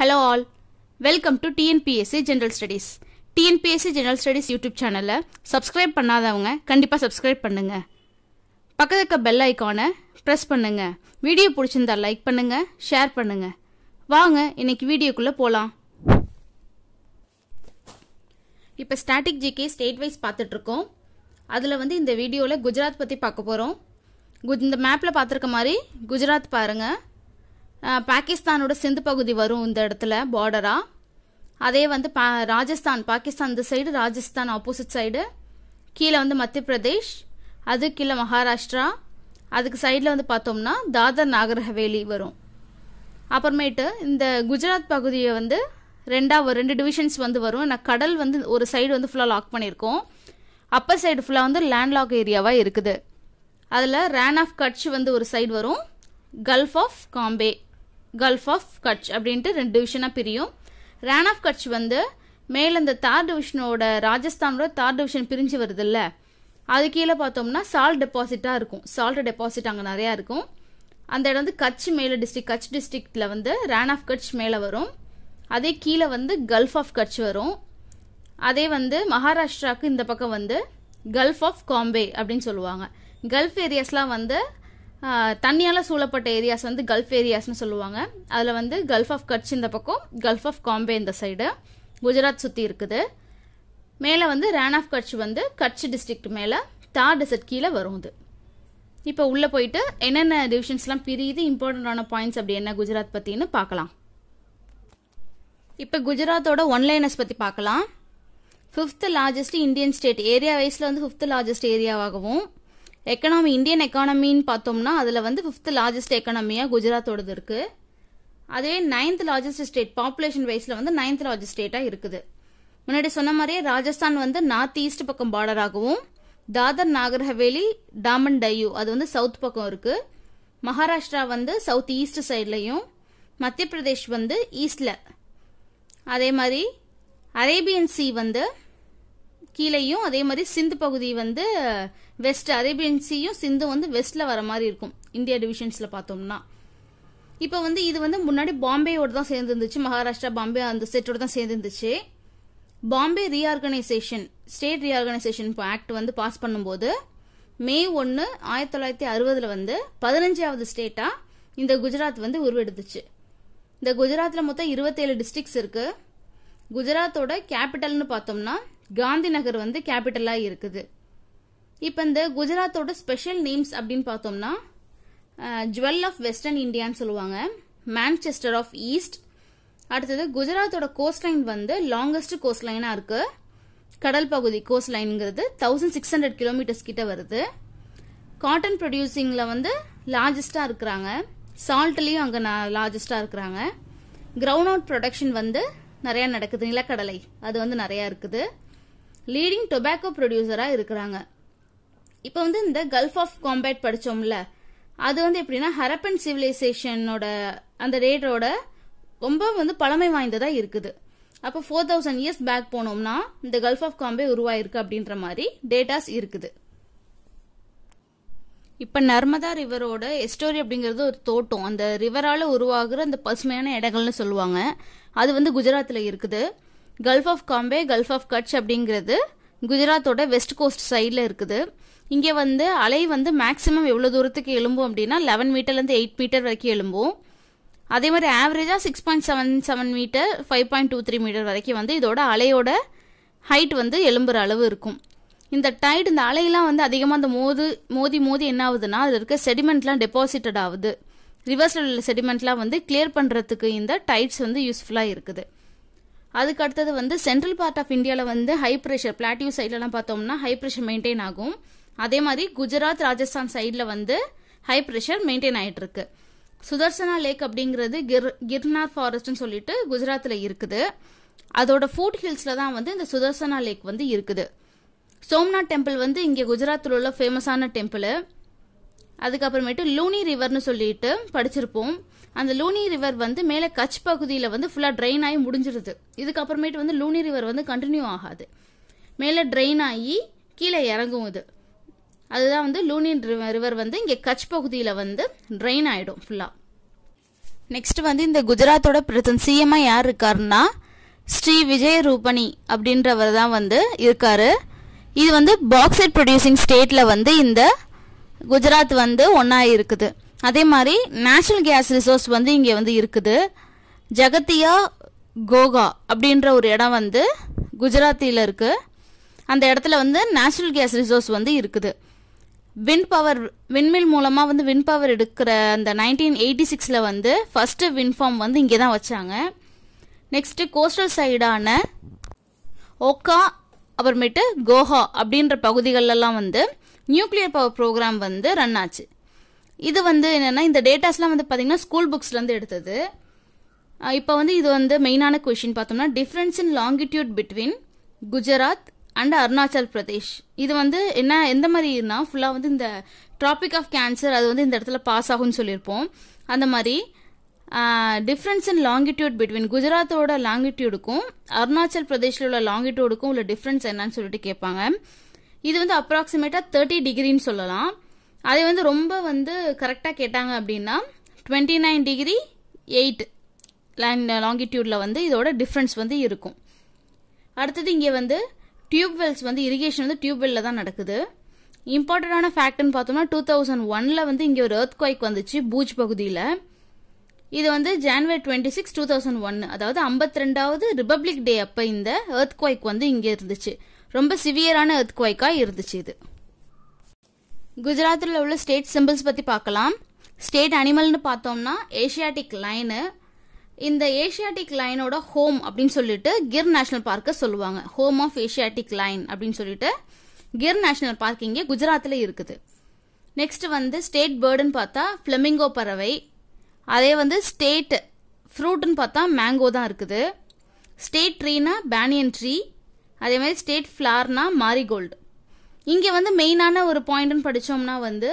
hello all welcome to TNPSC general studies TNPSC general studies YouTube சேனலில் subscribe பண்ணாதவங்க கண்டிப்பாக subscribe பண்ணுங்கள் பக்கத்து இருக்க பெல் ஐக்கானை ப்ரெஸ் பண்ணுங்கள் வீடியோ பிடிச்சிருந்தா லைக் பண்ணுங்கள் ஷேர் பண்ணுங்கள் வாங்க இன்னைக்கு வீடியோக்குள்ளே போகலாம் இப்போ ஸ்டாட்டிக் ஜிகே ஸ்டேட் வைஸ் பார்த்துட்ருக்கோம் அதில் வந்து இந்த வீடியோவில் குஜராத் பற்றி பார்க்க போகிறோம் குஜ் இந்த மேப்பில் பார்த்துருக்க மாதிரி குஜராத் பாருங்கள் பாகிஸ்தானோட சிந்து பகுதி வரும் இந்த இடத்துல பார்டராக அதே வந்து பா ராஜஸ்தான் பாகிஸ்தான் இந்த சைடு ராஜஸ்தான் ஆப்போசிட் சைடு கீழே வந்து மத்திய பிரதேஷ் அது கீழே மகாராஷ்டிரா அதுக்கு சைடில் வந்து பார்த்தோம்னா தாதர் நாகர் ஹவேலி வரும் அப்புறமேட்டு இந்த குஜராத் பகுதியை வந்து ரெண்டாக ரெண்டு டிவிஷன்ஸ் வந்து வரும் ஏன்னா கடல் வந்து ஒரு சைடு வந்து ஃபுல்லாக லாக் பண்ணியிருக்கோம் அப்பர் சைடு ஃபுல்லாக வந்து லேண்ட்லாக் ஏரியாவாக இருக்குது அதில் ரேன் ஆஃப் கட்ச் வந்து ஒரு சைடு வரும் gulf of Cambay gulf of Kutch அப்படின்ட்டு ரெண்டு டிவிஷனாக பிரியும் ரேன் ஆஃப் கட்ச் வந்து மேலே இந்த தார் டிவிஷனோட ராஜஸ்தானோட தார் டிவிஷன் பிரிஞ்சு வருதில்ல அது கீழே பார்த்தோம்னா சால்ட் டெபாசிட்டாக இருக்கும் சால்ட் டெபாசிட் அங்கே நிறையா இருக்கும் அந்த இடம் வந்து கட்ச் மேலே டிஸ்ட்ரிக் கட்ச் டிஸ்ட்ரிக்டில் வந்து ரேன் ஆஃப் கட்ச் மேலே வரும் அதே கீழே வந்து கல்ஃப் ஆஃப் கட்ச் வரும் அதே வந்து மகாராஷ்டிராவுக்கு இந்த பக்கம் வந்து கல்ஃப் ஆஃப் காம்பே அப்படின்னு சொல்லுவாங்க கல்ஃப் ஏரியாஸ்லாம் வந்து தண்ணியால் சூழப்பட்ட ஏரியாஸ் வந்து கல்ஃப் ஏரியாஸ்னு சொல்லுவாங்க அதில் வந்து கல்ஃப் ஆஃப் கட்ச் இந்த பக்கம் கல்ஃப் ஆஃப் காம்பே இந்த சைடு குஜராத் சுற்றி இருக்குது மேலே வந்து ரேன் ஆஃப் கட்ச் வந்து கட்ச் டிஸ்ட்ரிக்ட் மேலே தார் டெசர்ட் கீழே வரும் இது இப்போ உள்ளே போயிட்டு என்னென்ன டிவிஷன்ஸ்லாம் பிரியுது இம்பார்ட்டண்ட்டான பாயிண்ட்ஸ் அப்படி என்ன குஜராத் பற்றின்னு பார்க்கலாம் இப்போ குஜராத்தோட ஒன்லைனஸ் பற்றி பார்க்கலாம் fifth largest Indian state area வைஸில் வந்து ஃபிஃப்த் லார்ஜஸ்ட் ஏரியாவாகவும் எக்கனாமி இந்தியன் எக்கானமின்னு பார்த்தோம்னா அதில் வந்து ஃபிஃப்த் லார்ஜஸ்ட் எக்கானமியாக குஜராத்தோடது இருக்குது அதே நைன்த் லார்ஜஸ்ட் ஸ்டேட் பாப்புலேஷன் வைஸில் வந்து நைன்த் லார்ஜஸ்ட் ஸ்டேட்டாக இருக்குது முன்னாடி சொன்ன மாதிரியே ராஜஸ்தான் வந்து நார்த் ஈஸ்ட் பக்கம் பார்டராகவும் தாதர் நாகர் ஹவேலி டாமன் டையூ அது வந்து சவுத் பக்கம் இருக்குது மகாராஷ்டிரா வந்து சவுத் ஈஸ்ட் சைட்லையும் மத்திய பிரதேஷ் வந்து ஈஸ்டில் அதே மாதிரி அரேபியன் சி வந்து கீழேயும் அதே மாதிரி சிந்து பகுதி வந்து வெஸ்ட் அரேபியன் சீயும் சிந்து வந்து வெஸ்ட்டில் வர மாதிரி இருக்கும் இந்தியா டிவிஷன்ஸில் பார்த்தோம்னா இப்போ வந்து இது வந்து முன்னாடி பாம்பேயோடு தான் சேர்ந்துருந்துச்சு மகாராஷ்டிரா பாம்பே அந்த செட்டோட தான் இருந்துச்சு Bombay reorganisation state reorganisation act வந்து பாஸ் பண்ணும்போது மே ஒன்று ஆயிரத்தி தொள்ளாயிரத்தி அறுபதில் வந்து பதினஞ்சாவது ஸ்டேட்டாக இந்த குஜராத் வந்து உருவெடுத்துச்சு இந்த குஜராத்தில் மொத்தம் இருபத்தேழு டிஸ்ட்ரிக்ஸ் இருக்குது குஜராத்தோட கேபிட்டல்னு பார்த்தோம்னா காந்தி நகர் வந்து கேபிட்டலாக இருக்குது இப்போ இந்த குஜராத்தோட ஸ்பெஷல் நேம்ஸ் அப்படின்னு பார்த்தோம்னா ஜுவல் ஆஃப் வெஸ்டர்ன் இந்தியான்னு சொல்லுவாங்க மேன்செஸ்டர் ஆஃப் ஈஸ்ட் அடுத்தது குஜராத்தோட கோஸ்ட் லைன் வந்து லாங்கஸ்ட் கோஸ்ட் லைனாக இருக்கு கடல் பகுதி கோஸ்ட் லைனுங்கிறது தௌசண்ட் சிக்ஸ் ஹண்ட்ரட் கிலோமீட்டர்ஸ் கிட்ட வருது காட்டன் ப்ரொடியூசிங்கில் வந்து லார்ஜஸ்டாக இருக்கிறாங்க சால்ட்லேயும் அங்கே லார்ஜஸ்டாக இருக்கிறாங்க கிரவுண்ட் அவுட் ப்ரொடக்ஷன் வந்து நிறையா நடக்குது நிலக்கடலை அது வந்து நிறையா இருக்குது லீடிங் டொபாக்கோ ப்ரொடியூசராக இருக்கிறாங்க இப்போ வந்து இந்த கல்ஃப் ஆஃப் காம்பேட் படித்தோம்ல அது வந்து எப்படின்னா ஹரப்பன் சிவிலைசேஷனோட அந்த ரேட்டோட ரொம்ப வந்து பழமை வாய்ந்ததாக இருக்குது அப்போ ஃபோர் தௌசண்ட் இயர்ஸ் பேக் போனோம்னா இந்த கல்ஃப் ஆஃப் காம்பே உருவாயிருக்கு அப்படின்ற மாதிரி டேட்டாஸ் இருக்குது இப்போ நர்மதா ரிவரோட எஸ்டோரி அப்படிங்கிறது ஒரு தோட்டம் அந்த ரிவரால் உருவாகிற அந்த பசுமையான இடங்கள்னு சொல்லுவாங்க அது வந்து குஜராத்தில் இருக்குது gulf of Cambay gulf of Kutch அப்படிங்கிறது குஜராத்தோட வெஸ்ட் கோஸ்ட் சைடில் இருக்குது இங்கே வந்து அலை வந்து மேக்ஸிமம் எவ்வளோ தூரத்துக்கு எழும்பும் அப்படின்னா லெவன் மீட்டர்லேருந்து எயிட் மீட்டர் வரைக்கும் எழும்பும் அதே மாதிரி ஆவரேஜாக six point seven seven metre five point two three metre வரைக்கும் வந்து இதோட அலையோட ஹைட் வந்து எழும்புற அளவு இருக்கும் இந்த டைடு இந்த அலையெல்லாம் வந்து அதிகமாக அந்த மோது மோதி மோதி என்ன ஆகுதுன்னா அதில் இருக்க செடிமெண்ட்லாம் டெபாசிட்டட் ஆகுது ரிவர்ஸில் உள்ள செடிமெண்ட்லாம் வந்து கிளியர் பண்ணுறதுக்கு இந்த டைட்ஸ் வந்து யூஸ்ஃபுல்லாக இருக்குது அதுக்கு அடுத்தது வந்து சென்ட்ரல் பார்ட் ஆஃப் இந்தியாவில் வந்து ஹை ப்ரெஷர் பிளாட்டியூ சைட்லலாம் பார்த்தோம்னா ஹை ப்ரெஷர் மெயின்டைன் ஆகும் அதே மாதிரி குஜராத் ராஜஸ்தான் சைடில் வந்து ஹை ப்ரெஷர் மெயின்டைன் ஆகிட்டு இருக்கு சுதர்சனா லேக் அப்படிங்கிறது கிர் கிர்னார் ஃபாரஸ்ட்னு சொல்லிட்டு குஜராத்தில் இருக்குது அதோட ஃபூட் ஹில்ஸில் தான் வந்து இந்த சுதர்சனா லேக் வந்து இருக்குது சோம்நாத் டெம்பிள் வந்து இங்கே குஜராத்தில் உள்ள ஃபேமஸான டெம்பிள் அதுக்கப்புறமேட்டு லூனி ரிவர்னு சொல்லிட்டு படிச்சிருப்போம் அந்த லூனி ரிவர் வந்து மேலே கட்ச் பகுதியில் வந்து ஃபுல்லாக ட்ரெயின் ஆகி முடிஞ்சிருது இதுக்கப்புறமேட்டு வந்து லூனி ரிவர் வந்து கண்டினியூ ஆகாது மேலே ட்ரெயின் ஆகி கீழே இறங்கும் இது அதுதான் வந்து லூனி ரிவர் வந்து இங்கே கட்ச் பகுதியில் வந்து ட்ரெயின் ஆகிடும் ஃபுல்லாக நெக்ஸ்ட் வந்து இந்த குஜராத்தோட பிரதன் சிஎம்ஐ யார் இருக்காருன்னா ஸ்ரீ விஜய ரூபணி அப்படின்றவர் தான் வந்து இருக்காரு இது வந்து பாக்ஸைட் ப்ரொடியூசிங் ஸ்டேட்டில் வந்து இந்த குஜராத் வந்து ஒன்றா இருக்குது அதே மாதிரி நேச்சுரல் கேஸ் ரிசோர்ஸ் வந்து இங்கே வந்து இருக்குது ஜகத்தியா கோகா அப்படின்ற ஒரு இடம் வந்து குஜராத்தியில் இருக்குது அந்த இடத்துல வந்து நேச்சுரல் கேஸ் ரிசோர்ஸ் வந்து இருக்குது வின் பவர் விண்மில் மூலமாக வந்து வின் பவர் எடுக்கிற அந்த நைன்டீன் எயிட்டி சிக்ஸில் வந்து ஃபஸ்ட்டு வின்ஃபார்ம் வந்து இங்கே தான் வச்சாங்க நெக்ஸ்ட்டு கோஸ்டல் சைடான ஓக்கா அப்புறமேட்டு கோஹா அப்படின்ற பகுதிகளெல்லாம் வந்து நியூக்ளியர் பவர் ப்ரோக்ராம் வந்து ரன் ஆச்சு இது வந்து என்னென்னா இந்த டேட்டாஸ்லாம் வந்து பார்த்தீங்கன்னா ஸ்கூல் புக்ஸ்லேருந்து எடுத்தது இப்போ வந்து இது வந்து மெயினான கொஷின் பார்த்தோம்னா difference in longitude between Gujarat and Arunachal Pradesh இது வந்து என்ன எந்த இருந்தால் ஃபுல்லாக வந்து இந்த ட்ராபிக் ஆஃப் கேன்சர் அது வந்து இந்த இடத்துல பாஸ் ஆகும்னு சொல்லியிருப்போம் அந்த மாதிரி டிஃப்ரென்ஸ் இன் லாங்கிடியூட் பிட்வீன் குஜராத்தோட லாங்கிடியூடுக்கும் அருணாச்சல் பிரதேஷில் உள்ள லாங்கிடியூடுக்கும் உள்ள டிஃப்ரென்ஸ் என்னன்னு சொல்லிட்டு கேட்பாங்க இது வந்து அப்ராக்சிமேட்டாக தேர்ட்டி டிகிரின்னு சொல்லலாம் அதை வந்து ரொம்ப வந்து கரெக்டாக கேட்டாங்க அப்படின்னா twenty nine degree eight line லாங்கிடியூடில் வந்து இதோட டிஃப்ரென்ஸ் வந்து இருக்கும் அடுத்தது இங்கே வந்து டியூப்வெல்ஸ் வந்து இரிகேஷன் வந்து டியூப் தான் நடக்குது இம்பார்ட்டண்டான ஃபேக்ட்னு பார்த்தோம்னா டூ தௌசண்ட் ஒனில் வந்து இங்கே ஒரு எர்த் குவைக் வந்துச்சு பூஜ் பகுதியில் இது வந்து January twenty six two thousand one அதாவது ஐம்பத்தி ரெண்டாவது ரிபப்ளிக் டே அப்போ இந்த எர்த் குவைக் வந்து இங்கே இருந்துச்சு ரொம்ப சிவியரான எர்த் குவைக்காக இருந்துச்சு இது குஜராத்தில் உள்ள ஸ்டேட் சிம்பிள்ஸ் பற்றி பார்க்கலாம் ஸ்டேட் அனிமல்னு பார்த்தோம்னா ஏஷியாட்டிக் லைனு இந்த ஏஷியாட்டிக் லைனோட ஹோம் அப்படின்னு சொல்லிட்டு கிர் நேஷனல் பார்க்கை சொல்லுவாங்க ஹோம் ஆஃப் ஏஷியாட்டிக் லைன் அப்படின்னு சொல்லிட்டு கிர் நேஷனல் பார்க் இங்கே குஜராத்தில் இருக்குது நெக்ஸ்ட் வந்து ஸ்டேட் பேர்டுன்னு பார்த்தா ஃப்ளெமிங்கோ பறவை அதே வந்து ஸ்டேட் ஃப்ரூட்டுன்னு பார்த்தா மேங்கோ தான் இருக்குது ஸ்டேட் ட்ரீனா பேனியன் ட்ரீ அதே மாதிரி ஸ்டேட் ஃப்ளார்னா மாரிகோல்டு இங்கே வந்து மெயினான ஒரு பாயிண்ட்னு படித்தோம்னா வந்து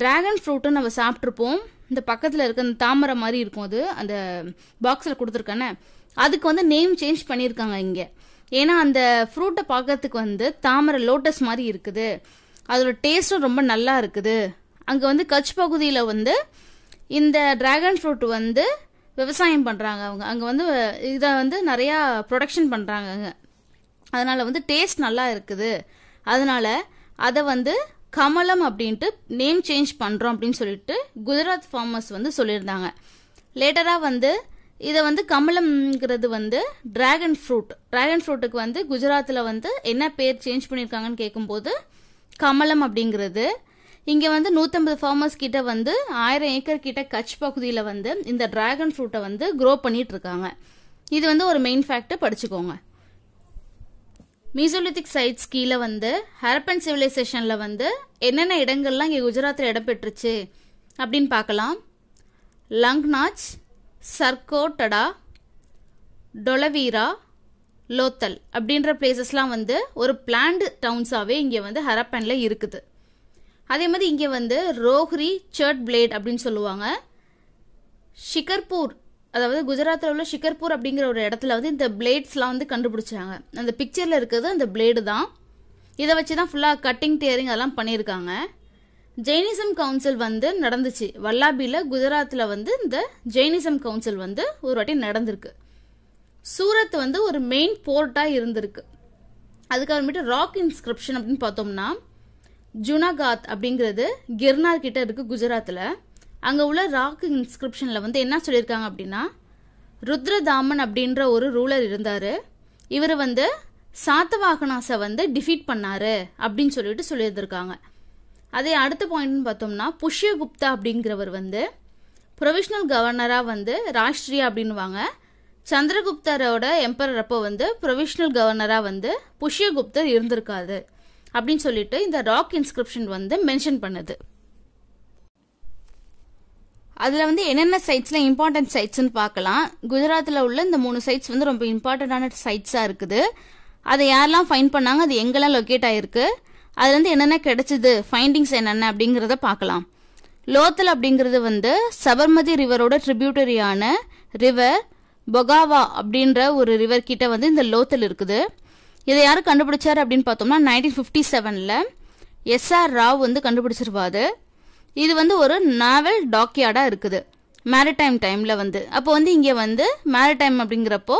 ட்ராகன் ஃப்ரூட்டு நம்ம சாப்பிட்ருப்போம் இந்த பக்கத்தில் இருக்க அந்த தாமரை மாதிரி இருக்கும் அது அந்த பாக்ஸில் கொடுத்துருக்கானே அதுக்கு வந்து நேம் சேஞ்ச் பண்ணியிருக்காங்க இங்கே ஏன்னா அந்த ஃப்ரூட்டை பார்க்கறதுக்கு வந்து தாமரை லோட்டஸ் மாதிரி இருக்குது அதோட டேஸ்ட்டும் ரொம்ப நல்லா இருக்குது அங்கே வந்து கட்ச் பகுதியில் வந்து இந்த ட்ராகன் ஃப்ரூட் வந்து விவசாயம் பண்ணுறாங்க அவங்க அங்கே வந்து இதை வந்து நிறையா ப்ரொடக்ஷன் பண்ணுறாங்க அதனால் வந்து டேஸ்ட் நல்லா இருக்குது அதனால் அதை வந்து கமலம் அப்படின்ட்டு நேம் சேஞ்ச் பண்ணுறோம் அப்படின்னு சொல்லிட்டு குஜராத் ஃபார்மர்ஸ் வந்து சொல்லியிருந்தாங்க லேட்டராக வந்து இதை வந்து கமலம்ங்கிறது வந்து ட்ராகன் ஃப்ரூட் டிராகன் ஃப்ரூட்டுக்கு வந்து குஜராத்தில் வந்து என்ன பேர் சேஞ்ச் பண்ணியிருக்காங்கன்னு கேட்கும்போது கமலம் அப்படிங்கிறது இங்கே வந்து நூற்றம்பது ஃபார்மர்ஸ் கிட்ட வந்து ஆயிரம் ஏக்கர் கிட்ட கட்ச் பகுதியில் வந்து இந்த டிராகன் ஃப்ரூட்டை வந்து க்ரோ பண்ணிட்டு இருக்காங்க இது வந்து ஒரு மெயின் ஃபேக்ட் படிச்சுக்கோங்க மீசோலித்திக் சைட்ஸ் கீழே வந்து ஹரப்பன் சிவிலைசேஷனில் வந்து என்னென்ன இடங்கள்லாம் இங்கே குஜராத்தில் இடம் பெற்றுச்சு அப்படின்னு பார்க்கலாம் லங்னாச் சர்கோட்டடா டொலவீரா லோத்தல் அப்படின்ற பிளேசஸ்லாம் வந்து ஒரு பிளான்டு டவுன்ஸாகவே இங்கே வந்து ஹரப்பனில் இருக்குது அதே மாதிரி இங்கே வந்து ரோஹ்ரி சர்ட் பிளேட் அப்படின்னு சொல்லுவாங்க ஷிகர்பூர் அதாவது குஜராத்தில் உள்ள ஷிகர்பூர் அப்படிங்கிற ஒரு இடத்துல வந்து இந்த பிளேட்ஸ்லாம் வந்து கண்டுபிடிச்சாங்க அந்த பிக்சரில் இருக்கிறது அந்த பிளேடு தான் இதை வச்சு தான் ஃபுல்லாக கட்டிங் டேரிங் அதெல்லாம் பண்ணியிருக்காங்க ஜெயினிசம் கவுன்சில் வந்து நடந்துச்சு வல்லாபியில் குஜராத்தில் வந்து இந்த ஜெயினிசம் கவுன்சில் வந்து ஒரு வாட்டி நடந்திருக்கு சூரத் வந்து ஒரு மெயின் போர்ட்டாக இருந்திருக்கு அதுக்கப்புறமேட்டு ராக் இன்ஸ்கிரிப்ஷன் அப்படின்னு பார்த்தோம்னா ஜுனாகாத் அப்படிங்கிறது கிர்னார் கிட்ட இருக்குது குஜராத்தில் அங்கே உள்ள ராக் இன்ஸ்கிரிப்ஷனில் வந்து என்ன சொல்லியிருக்காங்க அப்படின்னா ருத்ரதாமன் அப்படின்ற ஒரு ரூலர் இருந்தார் இவர் வந்து சாத்தவாகனாசை வந்து டிஃபீட் பண்ணார் அப்படின்னு சொல்லிட்டு சொல்லியிருந்திருக்காங்க அதே அடுத்த பாயிண்ட்னு பார்த்தோம்னா புஷ்யகுப்தா அப்படிங்கிறவர் வந்து ப்ரொவிஷ்னல் கவர்னராக வந்து ராஷ்ட்ரியா அப்படின்வாங்க சந்திரகுப்தரோட எம்பரர் அப்போ வந்து ப்ரொவிஷ்னல் கவர்னராக வந்து புஷ்யகுப்தர் இருந்திருக்காரு அப்படின்னு சொல்லிட்டு இந்த ராக் இன்ஸ்கிரிப்ஷன் வந்து மென்ஷன் பண்ணுது அதில் வந்து என்னென்ன சைட்ஸில் இம்பார்ட்டன்ட் சைட்ஸ்னு பார்க்கலாம் குஜராத்தில் உள்ள இந்த மூணு சைட்ஸ் வந்து ரொம்ப இம்பார்ட்டண்ட்டான சைட்ஸாக இருக்குது அதை யாரெல்லாம் ஃபைண்ட் பண்ணாங்க அது எங்கெல்லாம் லொக்கேட் ஆகிருக்கு அதுலேருந்து என்னென்ன கிடைச்சிது ஃபைண்டிங்ஸ் என்னென்ன அப்படிங்கிறத பார்க்கலாம் லோத்தல் அப்படிங்கிறது வந்து சபர்மதி ரிவரோட ட்ரிபியூட்டரியான ரிவர் பொகாவா அப்படின்ற ஒரு ரிவர் கிட்ட வந்து இந்த லோத்தல் இருக்குது இதை யார் கண்டுபிடிச்சார் அப்படின்னு பார்த்தோம்னா நைன்டீன் ஃபிஃப்டி செவனில் எஸ்ஆர் ராவ் வந்து கண்டுபிடிச்சிருவாரு இது வந்து ஒரு நாவல் டாக்யார்டாக இருக்குது மேரிடைம் டைமில் வந்து அப்போ வந்து இங்கே வந்து மேரிடைம் அப்படிங்கிறப்போ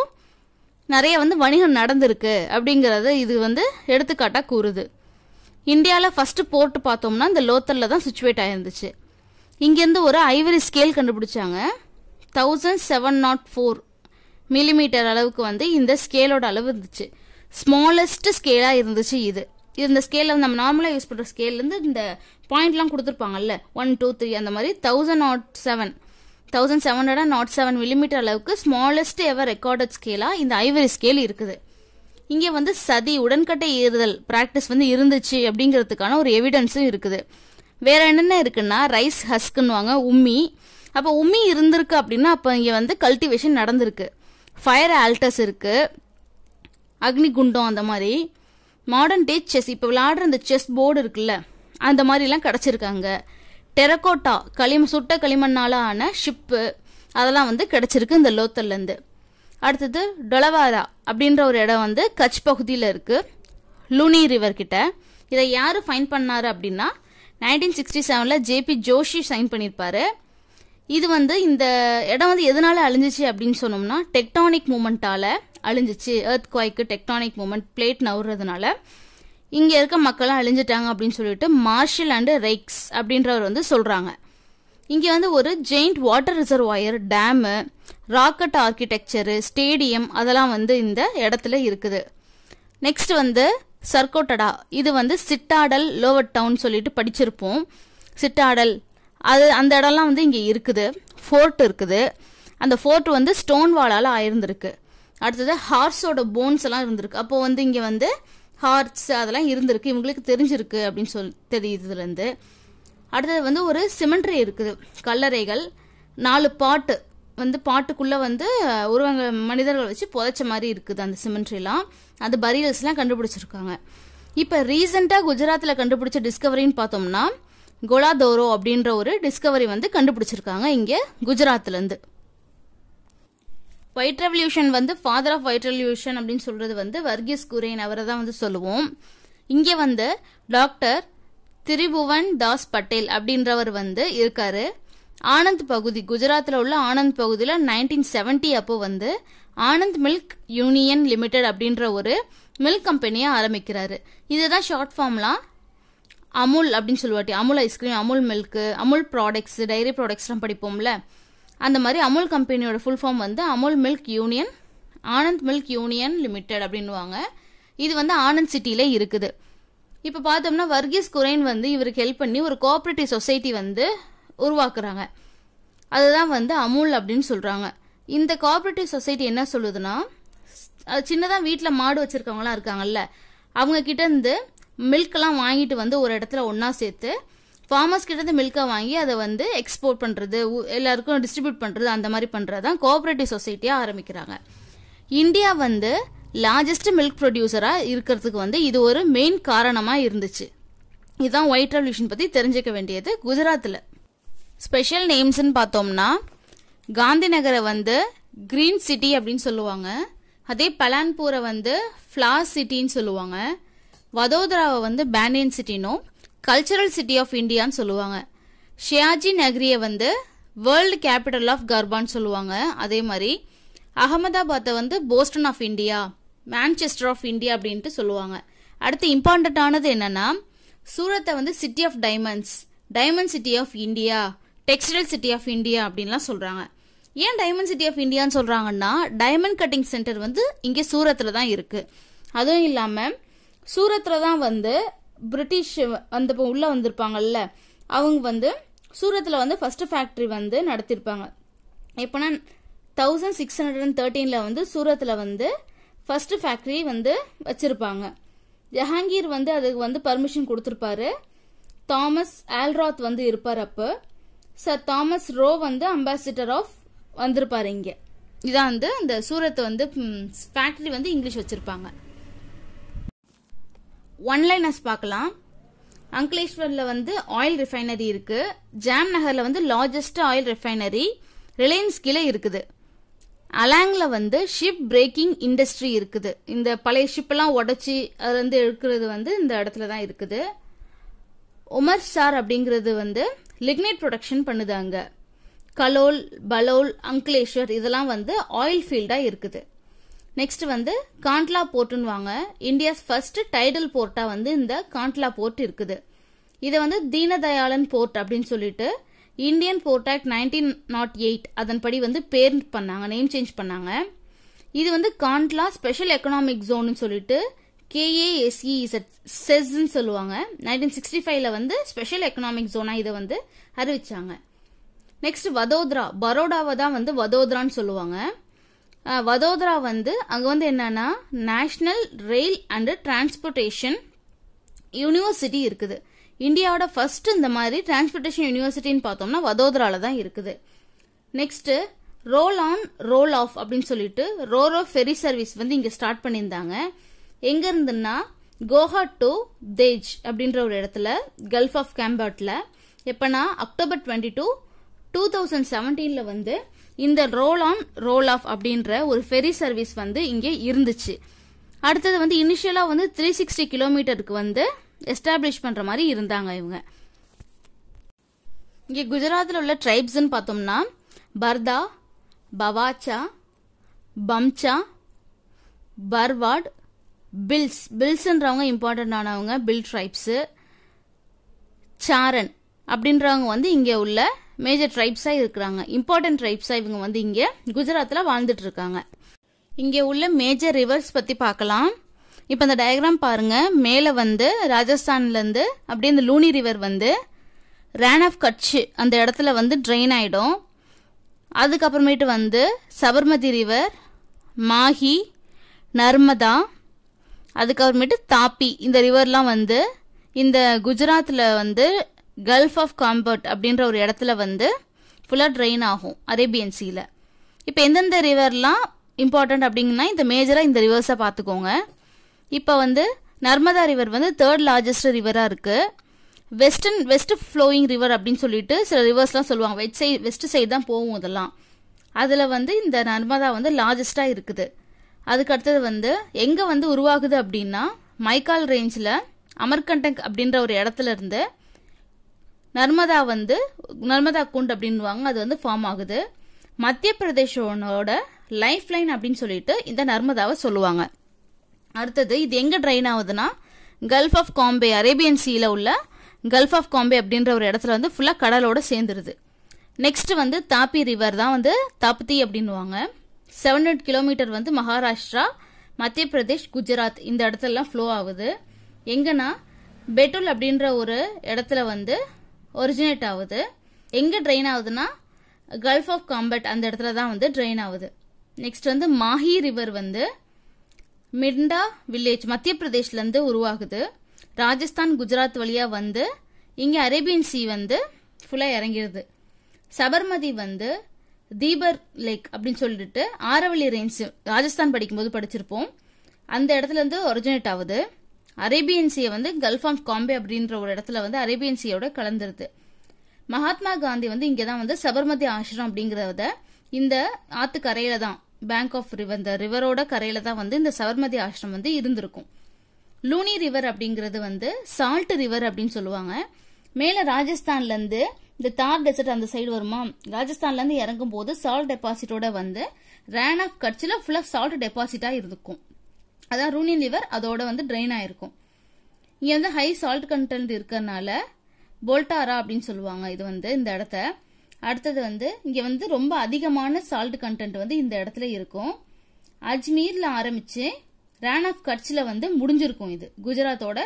நிறைய வந்து வணிகம் நடந்திருக்கு அப்படிங்கிறத இது வந்து எடுத்துக்காட்டாக கூறுது இந்தியாவில் ஃபஸ்ட்டு போர்ட் பார்த்தோம்னா இந்த லோத்தலில் தான் சுச்சுவேட் ஆகிருந்துச்சு இங்கேருந்து ஒரு ஐவரி ஸ்கேல் கண்டுபிடிச்சாங்க thousand seven nought four millimetre அளவுக்கு வந்து இந்த ஸ்கேலோட அளவு இருந்துச்சு ஸ்மாலஸ்ட் ஸ்கேலாக இருந்துச்சு இது இந்த ஸ்கேலில் நம்ம நார்மலாக யூஸ் பண்ணுற ஸ்கேல்லேருந்து இந்த பாயிண்ட்லாம் கொடுத்துருப்பாங்கல்ல ஒன் டூ த்ரீ அந்த மாதிரி thousand naught seven thousand seven hundred naught seven millimetre அளவுக்கு ஸ்மாலஸ்ட் எவர் ரெக்கார்டட் ஸ்கேலாக இந்த ஐவரி ஸ்கேல் இருக்குது இங்கே வந்து சதி உடன்கட்டை ஏறுதல் ப்ராக்டிஸ் வந்து இருந்துச்சு அப்படிங்கிறதுக்கான ஒரு எவிடன்ஸும் இருக்குது வேற என்னென்ன இருக்குன்னா ரைஸ் ஹஸ்க்குன்னுவாங்க உம்மி அப்போ உம்மி இருந்திருக்கு அப்படின்னா அப்போ இங்கே வந்து கல்டிவேஷன் நடந்திருக்கு ஃபயர் ஆல்டர்ஸ் இருக்குது அக்னி குண்டம் அந்த மாதிரி மாடர்ன் டே செஸ் இப்போ விளையாடுற அந்த செஸ் போர்டு இருக்குல்ல அந்த மாதிரிலாம் கிடச்சிருக்காங்க டெரக்கோட்டா களிம சுட்ட களிமண்ணால் ஆன ஷிப்பு அதெல்லாம் வந்து கிடச்சிருக்கு இந்த லோத்தல்லேருந்து அடுத்தது டொலவாரா அப்படின்ற ஒரு இடம் வந்து கட்ச் பகுதியில் இருக்குது லூனி ரிவர் கிட்ட இதை யார் ஃபைன் பண்ணார் அப்படின்னா நைன்டீன் சிக்ஸ்டி செவனில் ஜேபி ஜோஷி சைன் பண்ணியிருப்பாரு இது வந்து இந்த இடம் வந்து எதனால் அழிஞ்சிச்சு அப்படின்னு சொன்னோம்னா டெக்டானிக் மூமெண்ட்டால் அழிஞ்சிச்சு எர்த் குவாய்க்கு டெக்டானிக் மூமெண்ட் பிளேட் நவுறதுனால இங்கே இருக்க மக்கள்லாம் அழிஞ்சிட்டாங்க அப்படின்னு சொல்லிட்டு மார்ஷல் அண்ட் ரெக்ஸ் அப்படின்றவர் வந்து சொல்கிறாங்க இங்கே வந்து ஒரு giant water reservoir dam rocket architecture stadium அதெல்லாம் வந்து இந்த இடத்துல இருக்குது நெக்ஸ்ட் வந்து சர்க்கோட்டடா இது வந்து சிட்டாடல் லோவர் டவுன் சொல்லிட்டு படிச்சிருப்போம் சிட்டாடல் அது அந்த இடம்லாம் வந்து இங்கே இருக்குது ஃபோர்ட் இருக்குது அந்த ஃபோர்ட் வந்து ஸ்டோன் வாலால் ஆயிருந்திருக்கு அடுத்தது ஹார்ஸோட போன்ஸ் எல்லாம் இருந்திருக்கு அப்போ வந்து இங்கே வந்து ஹார்ட்ஸ் அதெல்லாம் இருந்திருக்கு இவங்களுக்கு தெரிஞ்சிருக்கு அப்படின்னு சொல் தெரியுதுலேருந்து அடுத்தது வந்து ஒரு சிமெண்ட்ரி இருக்குது கல்லறைகள் நாலு பாட்டு வந்து பாட்டுக்குள்ளே வந்து உருவங்க மனிதர்களை வச்சு புதைச்ச மாதிரி இருக்குது அந்த சிமெண்ட்ரிலாம் அது பரியல்ஸ்லாம் கண்டுபிடிச்சிருக்காங்க இப்போ ரீசெண்டாக குஜராத்தில் கண்டுபிடிச்ச டிஸ்கவரின்னு பார்த்தோம்னா கோலாதோரோ அப்படின்ற ஒரு டிஸ்கவரி வந்து கண்டுபிடிச்சிருக்காங்க இங்கே குஜராத்லேருந்து ஒயிட் ரெவல்யூஷன் வந்து ஃபாதர் ஆஃப் ஒயிட் ரெவல்யூஷன் அப்படின்னு சொல்கிறது வந்து வர்கீஸ் குரேன் அவரை தான் வந்து சொல்லுவோம் இங்கே வந்து டாக்டர் திரிபுவன் தாஸ் பட்டேல் அப்படின்றவர் வந்து இருக்காரு ஆனந்த் பகுதி குஜராத்தில் உள்ள ஆனந்த் பகுதியில் நைன்டீன் செவன்டி அப்போ வந்து ஆனந்த் மில்க் யூனியன் லிமிடெட் அப்படின்ற ஒரு மில்க் கம்பெனியை ஆரம்பிக்கிறாரு இதுதான் ஷார்ட் ஃபார்ம்லாம் அமுல் அப்படின்னு சொல்லுவாட்டி Amul ice cream Amul milk Amul products dairy ப்ராடக்ட்ஸ்லாம் படிப்போம்ல அந்த மாதிரி அமுல் கம்பெனியோட ஃபுல் ஃபார்ம் வந்து Amul milk union Anand milk union limited அப்படின்வாங்க இது வந்து ஆனந்த் சிட்டியில இருக்குது இப்போ பார்த்தோம்னா வர்கீஸ் குரைன் வந்து இவருக்கு ஹெல்ப் பண்ணி ஒரு கோஆப்ரேட்டிவ் சொசைட்டி வந்து உருவாக்குறாங்க அதுதான் வந்து அமுல் அப்படின்னு சொல்கிறாங்க இந்த கோஆப்ரேட்டிவ் சொசைட்டி என்ன சொல்லுதுன்னா சின்னதாக வீட்டில் மாடு வச்சுருக்கவங்களாம் இருக்காங்கல்ல அவங்க கிட்டேருந்து மில்க்லாம் வாங்கிட்டு வந்து ஒரு இடத்துல ஒன்றா சேர்த்து ஃபார்மர்ஸ் கிட்ட இருந்து மில்கை வாங்கி அதை வந்து எக்ஸ்போர்ட் பண்ணுறது எல்லாருக்கும் டிஸ்ட்ரிபியூட் பண்ணுறது அந்த மாதிரி பண்ணுறது தான் சொசைட்டியா சொசைட்டியாக ஆரம்பிக்கிறாங்க இந்தியா வந்து லார்ஜஸ்ட் மில்க் ப்ரொடியூசரா இருக்கிறதுக்கு வந்து இது ஒரு மெயின் காரணமாக இருந்துச்சு இதுதான் ஒயிட் ரெவல்யூஷன் பற்றி தெரிஞ்சுக்க வேண்டியது குஜராத்தில் ஸ்பெஷல் நேம்ஸ்ன்னு பார்த்தோம்னா காந்தி நகரை வந்து க்ரீன் சிட்டி அப்படின்னு சொல்லுவாங்க அதே பலான்பூரை வந்து ஃப்ளார் சிட்டின்னு சொல்லுவாங்க வதோதராவை வந்து பேனியன் சிட்டினும் கல்ச்சரல் சிட்டி ஆஃப் இந்தியான்னு சொல்லுவாங்க ஷியாஜி நகரியை வந்து வேர்ல்டு கேபிட்டல் ஆஃப் கர்பான்னு சொல்லுவாங்க அதே மாதிரி அகமதாபாத்தை வந்து Boston of India Manchester of India அப்படின்ட்டு சொல்லுவாங்க அடுத்து இம்பார்ட்டண்ட்டானது என்னன்னா சூரத்தை வந்து city of diamonds diamond city of India textile city of India அப்படின்லாம் சொல்கிறாங்க ஏன் டைமண்ட் சிட்டி ஆஃப் இந்தியான்னு சொல்கிறாங்கன்னா டைமண்ட் கட்டிங் சென்டர் வந்து இங்கே சூரத்தில் தான் இருக்குது அதுவும் இல்லாமல் சூரத்தில் தான் வந்து பிரிட்டிஷ் வந்தப்போ உள்ளே வந்திருப்பாங்கல்ல அவங்க வந்து சூரத்தில் வந்து ஃபர்ஸ்ட் ஃபேக்ட்ரி வந்து நடத்தியிருப்பாங்க எப்போனா தௌசண்ட் சிக்ஸ் ஹண்ட்ரட் அண்ட் தேர்ட்டீனில் வந்து சூரத்தில் வந்து ஃபர்ஸ்ட் ஃபேக்ட்ரி வந்து வச்சுருப்பாங்க ஜஹாங்கீர் வந்து அதுக்கு வந்து பர்மிஷன் கொடுத்துருப்பாரு தாமஸ் ஆல்ராத் வந்து இருப்பார் அப்போ சார் தாமஸ் ரோ வந்து அம்பாசிடர் ஆஃப் வந்திருப்பார் இங்கே இதான் வந்து அந்த சூரத்தை வந்து ஃபேக்ட்ரி வந்து இங்கிலீஷ் வச்சுருப்பாங்க லைனர்ஸ் பார்க்கலாம் அங்கலேஸ்வரில் வந்து ஆயில் ரிஃபைனரி இருக்கு ஜாம் நகரில் வந்து லார்ஜஸ்ட் ஆயில் ரிஃபைனரி ரிலையன்ஸ் கீழே இருக்குது அலாங்ல வந்து ஷிப் பிரேக்கிங் இண்டஸ்ட்ரி இருக்குது இந்த பழைய ஷிப்பெல்லாம் உடச்சி அது வந்து எடுக்கிறது வந்து இந்த இடத்துல தான் இருக்குது உமர் சார் அப்படிங்கிறது வந்து லிக்னைட் ப்ரொடக்ஷன் பண்ணுதாங்க கலோல் பலோல் அங்க்லேஷ்வர் இதெல்லாம் வந்து ஆயில் ஃபீல்டாக இருக்குது நெக்ஸ்ட் வந்து காண்ட்லா வாங்க இந்தியாஸ் ஃபர்ஸ்ட் டைடல் போர்ட்டா வந்து இந்த காண்ட்லா போர்ட் இருக்குது இதை வந்து தீனதயாளன் போர்ட் அப்படின்னு சொல்லிட்டு Indian port act nineteen naught eight அதன்படி வந்து பேர் பண்ணாங்க நேம் சேஞ்ச் பண்ணாங்க இது வந்து காண்ட்லா ஸ்பெஷல் எக்கனாமிக் ஜோன் சொல்லிட்டு கேஏஎஸ்இ e e சொல்லுவாங்க நைன்டீன் சிக்ஸ்டி ஃபைவ்ல வந்து ஸ்பெஷல் எக்கனாமிக் ஜோனா இதை வந்து அறிவிச்சாங்க நெக்ஸ்ட் வதோதரா பரோடாவை தான் வந்து வதோதரான்னு சொல்லுவாங்க வதோதரா வந்து அங்கே வந்து என்னன்னா national rail and transportation university இருக்குது இந்தியாவோட ஃபர்ஸ்ட் இந்த மாதிரி டிரான்ஸ்போர்டேஷன் யூனிவர்சிட்டின்னு பார்த்தோம்னா வதோதரால தான் இருக்குது next roll on roll off அப்படின்னு சொல்லிட்டு ரோரோ ஃபெரி சர்வீஸ் வந்து இங்கே ஸ்டார்ட் பண்ணியிருந்தாங்க எங்க இருந்துன்னா கோஹா டு தேஜ் அப்படின்ற ஒரு இடத்துல கல்ஃப் ஆஃப் கேம்பாட்டில் எப்போனா October twenty two two thousand செவன்டீனில் வந்து இந்த ரோல் ஆன் ரோல் ஆஃப் அப்படின்ற ஒரு ஃபெரி சர்வீஸ் வந்து இங்கே இருந்துச்சு அடுத்தது வந்து இனிஷியலாக வந்து த்ரீ சிக்ஸ்டி கிலோமீட்டருக்கு வந்து எஸ்டாப்ளிஷ் பண்ணுற மாதிரி இருந்தாங்க இவங்க இங்கே குஜராத்தில் உள்ள ட்ரைப்ஸ்ன்னு பார்த்தோம்னா பர்தா பவாச்சா பம்சா பர்வாட் பில்ஸ் பில்ஸ்ன்றவங்க இம்பார்ட்டன்ட் ஆனவங்க பில் ட்ரைப்ஸு சாரன் அப்படின்றவங்க வந்து இங்கே உள்ள மேஜர் ட்ரைப்ஸாக இருக்கிறாங்க இம்பார்ட்டன்ட் ட்ரைப்ஸாக இவங்க வந்து இங்கே குஜராத்தில் வாழ்ந்துட்டு இருக்காங்க இங்கே உள்ள மேஜர் ரிவர்ஸ் பற்றி பார்க்கலாம் இப்போ அந்த டயக்ராம் பாருங்க மேலே வந்து ராஜஸ்தான்லேருந்து அப்படியே இந்த லூனி ரிவர் வந்து ரேன் ஆஃப் கட்ச் அந்த இடத்துல வந்து ட்ரெயின் ஆகிடும் அதுக்கப்புறமேட்டு வந்து சபர்மதி ரிவர் மாஹி நர்மதா அதுக்கப்புறமேட்டு தாப்பி இந்த ரிவர்லாம் வந்து இந்த குஜராத்தில் வந்து கல்ஃப் ஆஃப் காம்பர்ட் அப்படின்ற ஒரு இடத்துல வந்து ஃபுல்லாக ட்ரெயின் ஆகும் அரேபியன் சீல இப்போ எந்தெந்த ரிவர்லாம் இம்பார்ட்டண்ட் அப்படிங்கன்னா இந்த மேஜராக இந்த ரிவர்ஸை பார்த்துக்கோங்க இப்போ வந்து நர்மதா ரிவர் வந்து தேர்ட் லார்ஜஸ்ட் ரிவராக இருக்குது வெஸ்டர்ன் வெஸ்ட் ஃப்ளோயிங் ரிவர் அப்படின்னு சொல்லிட்டு சில ரிவர்ஸ்லாம் சொல்லுவாங்க வெஸ்ட் சைட் வெஸ்ட் சைடு தான் போகும் இதெல்லாம் அதில் வந்து இந்த நர்மதா வந்து லார்ஜஸ்டாக இருக்குது அதுக்கு அடுத்தது வந்து எங்கே வந்து உருவாகுது அப்படின்னா மைக்கால் ரேஞ்சில் அமர்கண்டக் அப்படின்ற ஒரு இடத்துல இருந்து நர்மதா வந்து நர்மதா குண்ட் அப்படின்வாங்க அது வந்து ஃபார்ம் ஆகுது மத்திய பிரதேசோட லைஃப் லைன் அப்படின்னு சொல்லிட்டு இந்த நர்மதாவை சொல்லுவாங்க அடுத்தது இது எங்கே ட்ரைன் ஆகுதுன்னா கல்ஃப் ஆஃப் காம்பே அரேபியன் சீல உள்ள கல்ஃப் ஆஃப் காம்பே அப்படின்ற ஒரு இடத்துல வந்து ஃபுல்லாக கடலோட சேர்ந்துருது நெக்ஸ்ட் வந்து தாப்பி ரிவர் தான் வந்து தாப்தி அப்படின்வாங்க செவன் ஹண்ட்ரட் கிலோமீட்டர் வந்து மகாராஷ்டிரா மத்திய பிரதேஷ் குஜராத் இந்த இடத்துலலாம் ஃப்ளோ ஆகுது எங்கன்னா பெட்டுல் அப்படின்ற ஒரு இடத்துல வந்து ஒரிஜினேட் ஆகுது எங்கே ட்ரெயின் ஆகுதுன்னா கல்ஃப் ஆஃப் காம்பட் அந்த இடத்துல தான் வந்து ட்ரெயின் ஆகுது நெக்ஸ்ட் வந்து மாஹி ரிவர் வந்து மிண்டா வில்லேஜ் மத்திய பிரதேஷ்லேருந்து உருவாகுது ராஜஸ்தான் குஜராத் வழியாக வந்து இங்கே அரேபியன் சி வந்து ஃபுல்லாக இறங்கிடுது சபர்மதி வந்து தீபர் லேக் அப்படின்னு சொல்லிட்டு ஆரவள்ளி ரேஞ்சு ராஜஸ்தான் படிக்கும்போது படிச்சிருப்போம் அந்த இடத்துல இருந்து ஒரிஜினேட் ஆகுது அரேபியன் வந்து கல்ஃப் ஆஃப் காம்பே அப்படின்ற ஒரு இடத்துல வந்து அரேபியன் கலந்துருது மகாத்மா காந்தி வந்து இங்கே தான் வந்து சபர்மதி ஆசிரம் அப்படிங்கிறத இந்த ஆத்து கரையில தான் பேங்க் ஆஃப் ரிவர் இந்த ரிவரோட கரையில தான் வந்து இந்த சபர்மதி ஆசிரம் வந்து இருந்திருக்கும் லூனி ரிவர் அப்படிங்கிறது வந்து சால்ட் ரிவர் அப்படின்னு சொல்லுவாங்க மேலே ராஜஸ்தான்லேருந்து இந்த தார் டெசர்ட் அந்த சைடு வருமா ராஜஸ்தான்லேருந்து இறங்கும் போது சால்ட் டெபாசிட்டோட வந்து ரேன் ஆஃப் கட்சியில் ஃபுல்லாக சால்ட் டெபாசிட்டாக இருக்கும் அதான் ரூனின் லிவர் அதோட வந்து ட்ரெயின் ஆயிருக்கும் இங்கே வந்து ஹை சால்ட் கண்டென்ட் இருக்கிறதுனால போல்டாரா அப்படின்னு சொல்லுவாங்க இது வந்து இந்த இடத்த அடுத்தது வந்து இங்கே வந்து ரொம்ப அதிகமான சால்ட் கண்டென்ட் வந்து இந்த இடத்துல இருக்கும் அஜ்மீரில் ஆரம்பித்து ரேன் ஆஃப் கட்சில வந்து முடிஞ்சிருக்கும் இது குஜராத்தோட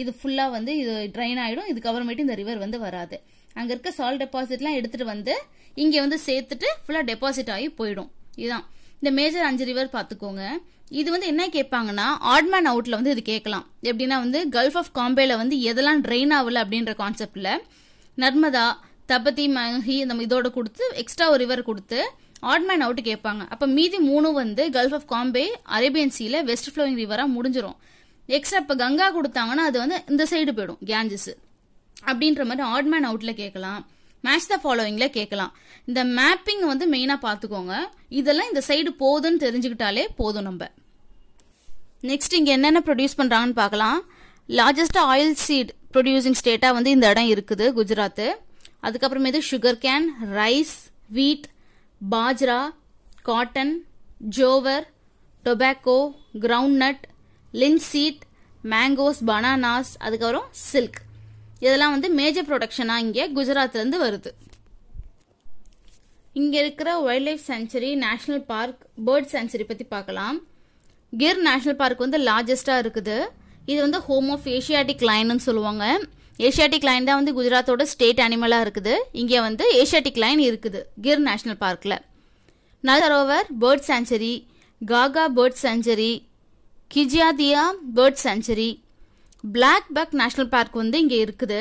இது ஃபுல்லாக வந்து இது ட்ரைன் ஆகிடும் இதுக்கப்புறமேட்டு இந்த ரிவர் வந்து வராது அங்கே இருக்க சால்ட் டெபாசிட்லாம் எடுத்துகிட்டு வந்து இங்கே வந்து சேர்த்துட்டு ஃபுல்லாக டெபாசிட் ஆகி போயிடும் இதுதான் இந்த மேஜர் அஞ்சு ரிவர் பார்த்துக்கோங்க இது வந்து என்ன கேட்பாங்கன்னா ஆட்மேன் அவுட்ல வந்து இது கேட்கலாம் எப்படின்னா வந்து கல்ஃப் ஆஃப் காம்பேல வந்து எதெல்லாம் ட்ரெயின் ஆகல அப்படின்ற கான்செப்ட்ல நர்மதா தபதி மஹி நம்ம இதோட கொடுத்து எக்ஸ்ட்ரா ஒரு ரிவர் கொடுத்து ஆட்மேன் அவுட் கேட்பாங்க அப்போ மீதி மூணு வந்து கல்ஃப் ஆஃப் காம்பே அரேபியன் சீல வெஸ்ட் ஃப்ளோயிங் ரிவராக முடிஞ்சிடும் எக்ஸ்ட்ரா இப்போ கங்கா கொடுத்தாங்கன்னா அது வந்து இந்த சைடு போயிடும் கேஞ்சஸ் அப்படின்ற மாதிரி ஆட்மேன் அவுட்டில் கேட்கலாம் மேட்ச் த ஃபாலோவிங்ல கேட்கலாம் இந்த மேப்பிங் வந்து மெயினாக பார்த்துக்கோங்க இதெல்லாம் இந்த சைடு போதுன்னு தெரிஞ்சுக்கிட்டாலே போதும் நம்ம நெக்ஸ்ட் இங்கே என்னென்ன ப்ரொடியூஸ் பண்ணுறாங்கன்னு பார்க்கலாம் லார்ஜஸ்ட் ஆயில் சீட் ப்ரொடியூசிங் ஸ்டேட்டாக வந்து இந்த இடம் இருக்குது குஜராத்து அதுக்கப்புறமேது sugar cane rice wheat bajra cotton jowar tobacco groundnut linseed mangoes bananas அதுக்கப்புறம் சில்க் இதெல்லாம் வந்து மேஜர் ப்ரொடக்ஷனாக இங்கே குஜராத்லேருந்து வருது இங்கே இருக்கிற wildlife sanctuary national park bird sanctuary பற்றி பார்க்கலாம் கிர் நேஷ்னல் பார்க் வந்து லார்ஜஸ்ட்டாக இருக்குது இது வந்து ஹோம் ஆஃப் ஏஷியாட்டிக் லைன்னு சொல்லுவாங்க ஏஷியாட்டிக் லைன் தான் வந்து குஜராத்தோட ஸ்டேட் அனிமலாக இருக்குது இங்கே வந்து ஏஷியாட்டிக் லைன் இருக்குது கிர் நேஷ்னல் பார்க்கில் நல் பேர்ட் சென்ச்சுரி காகா bird sanctuary Khijadiya bird sanctuary blackbuck national park வந்து இங்கே இருக்குது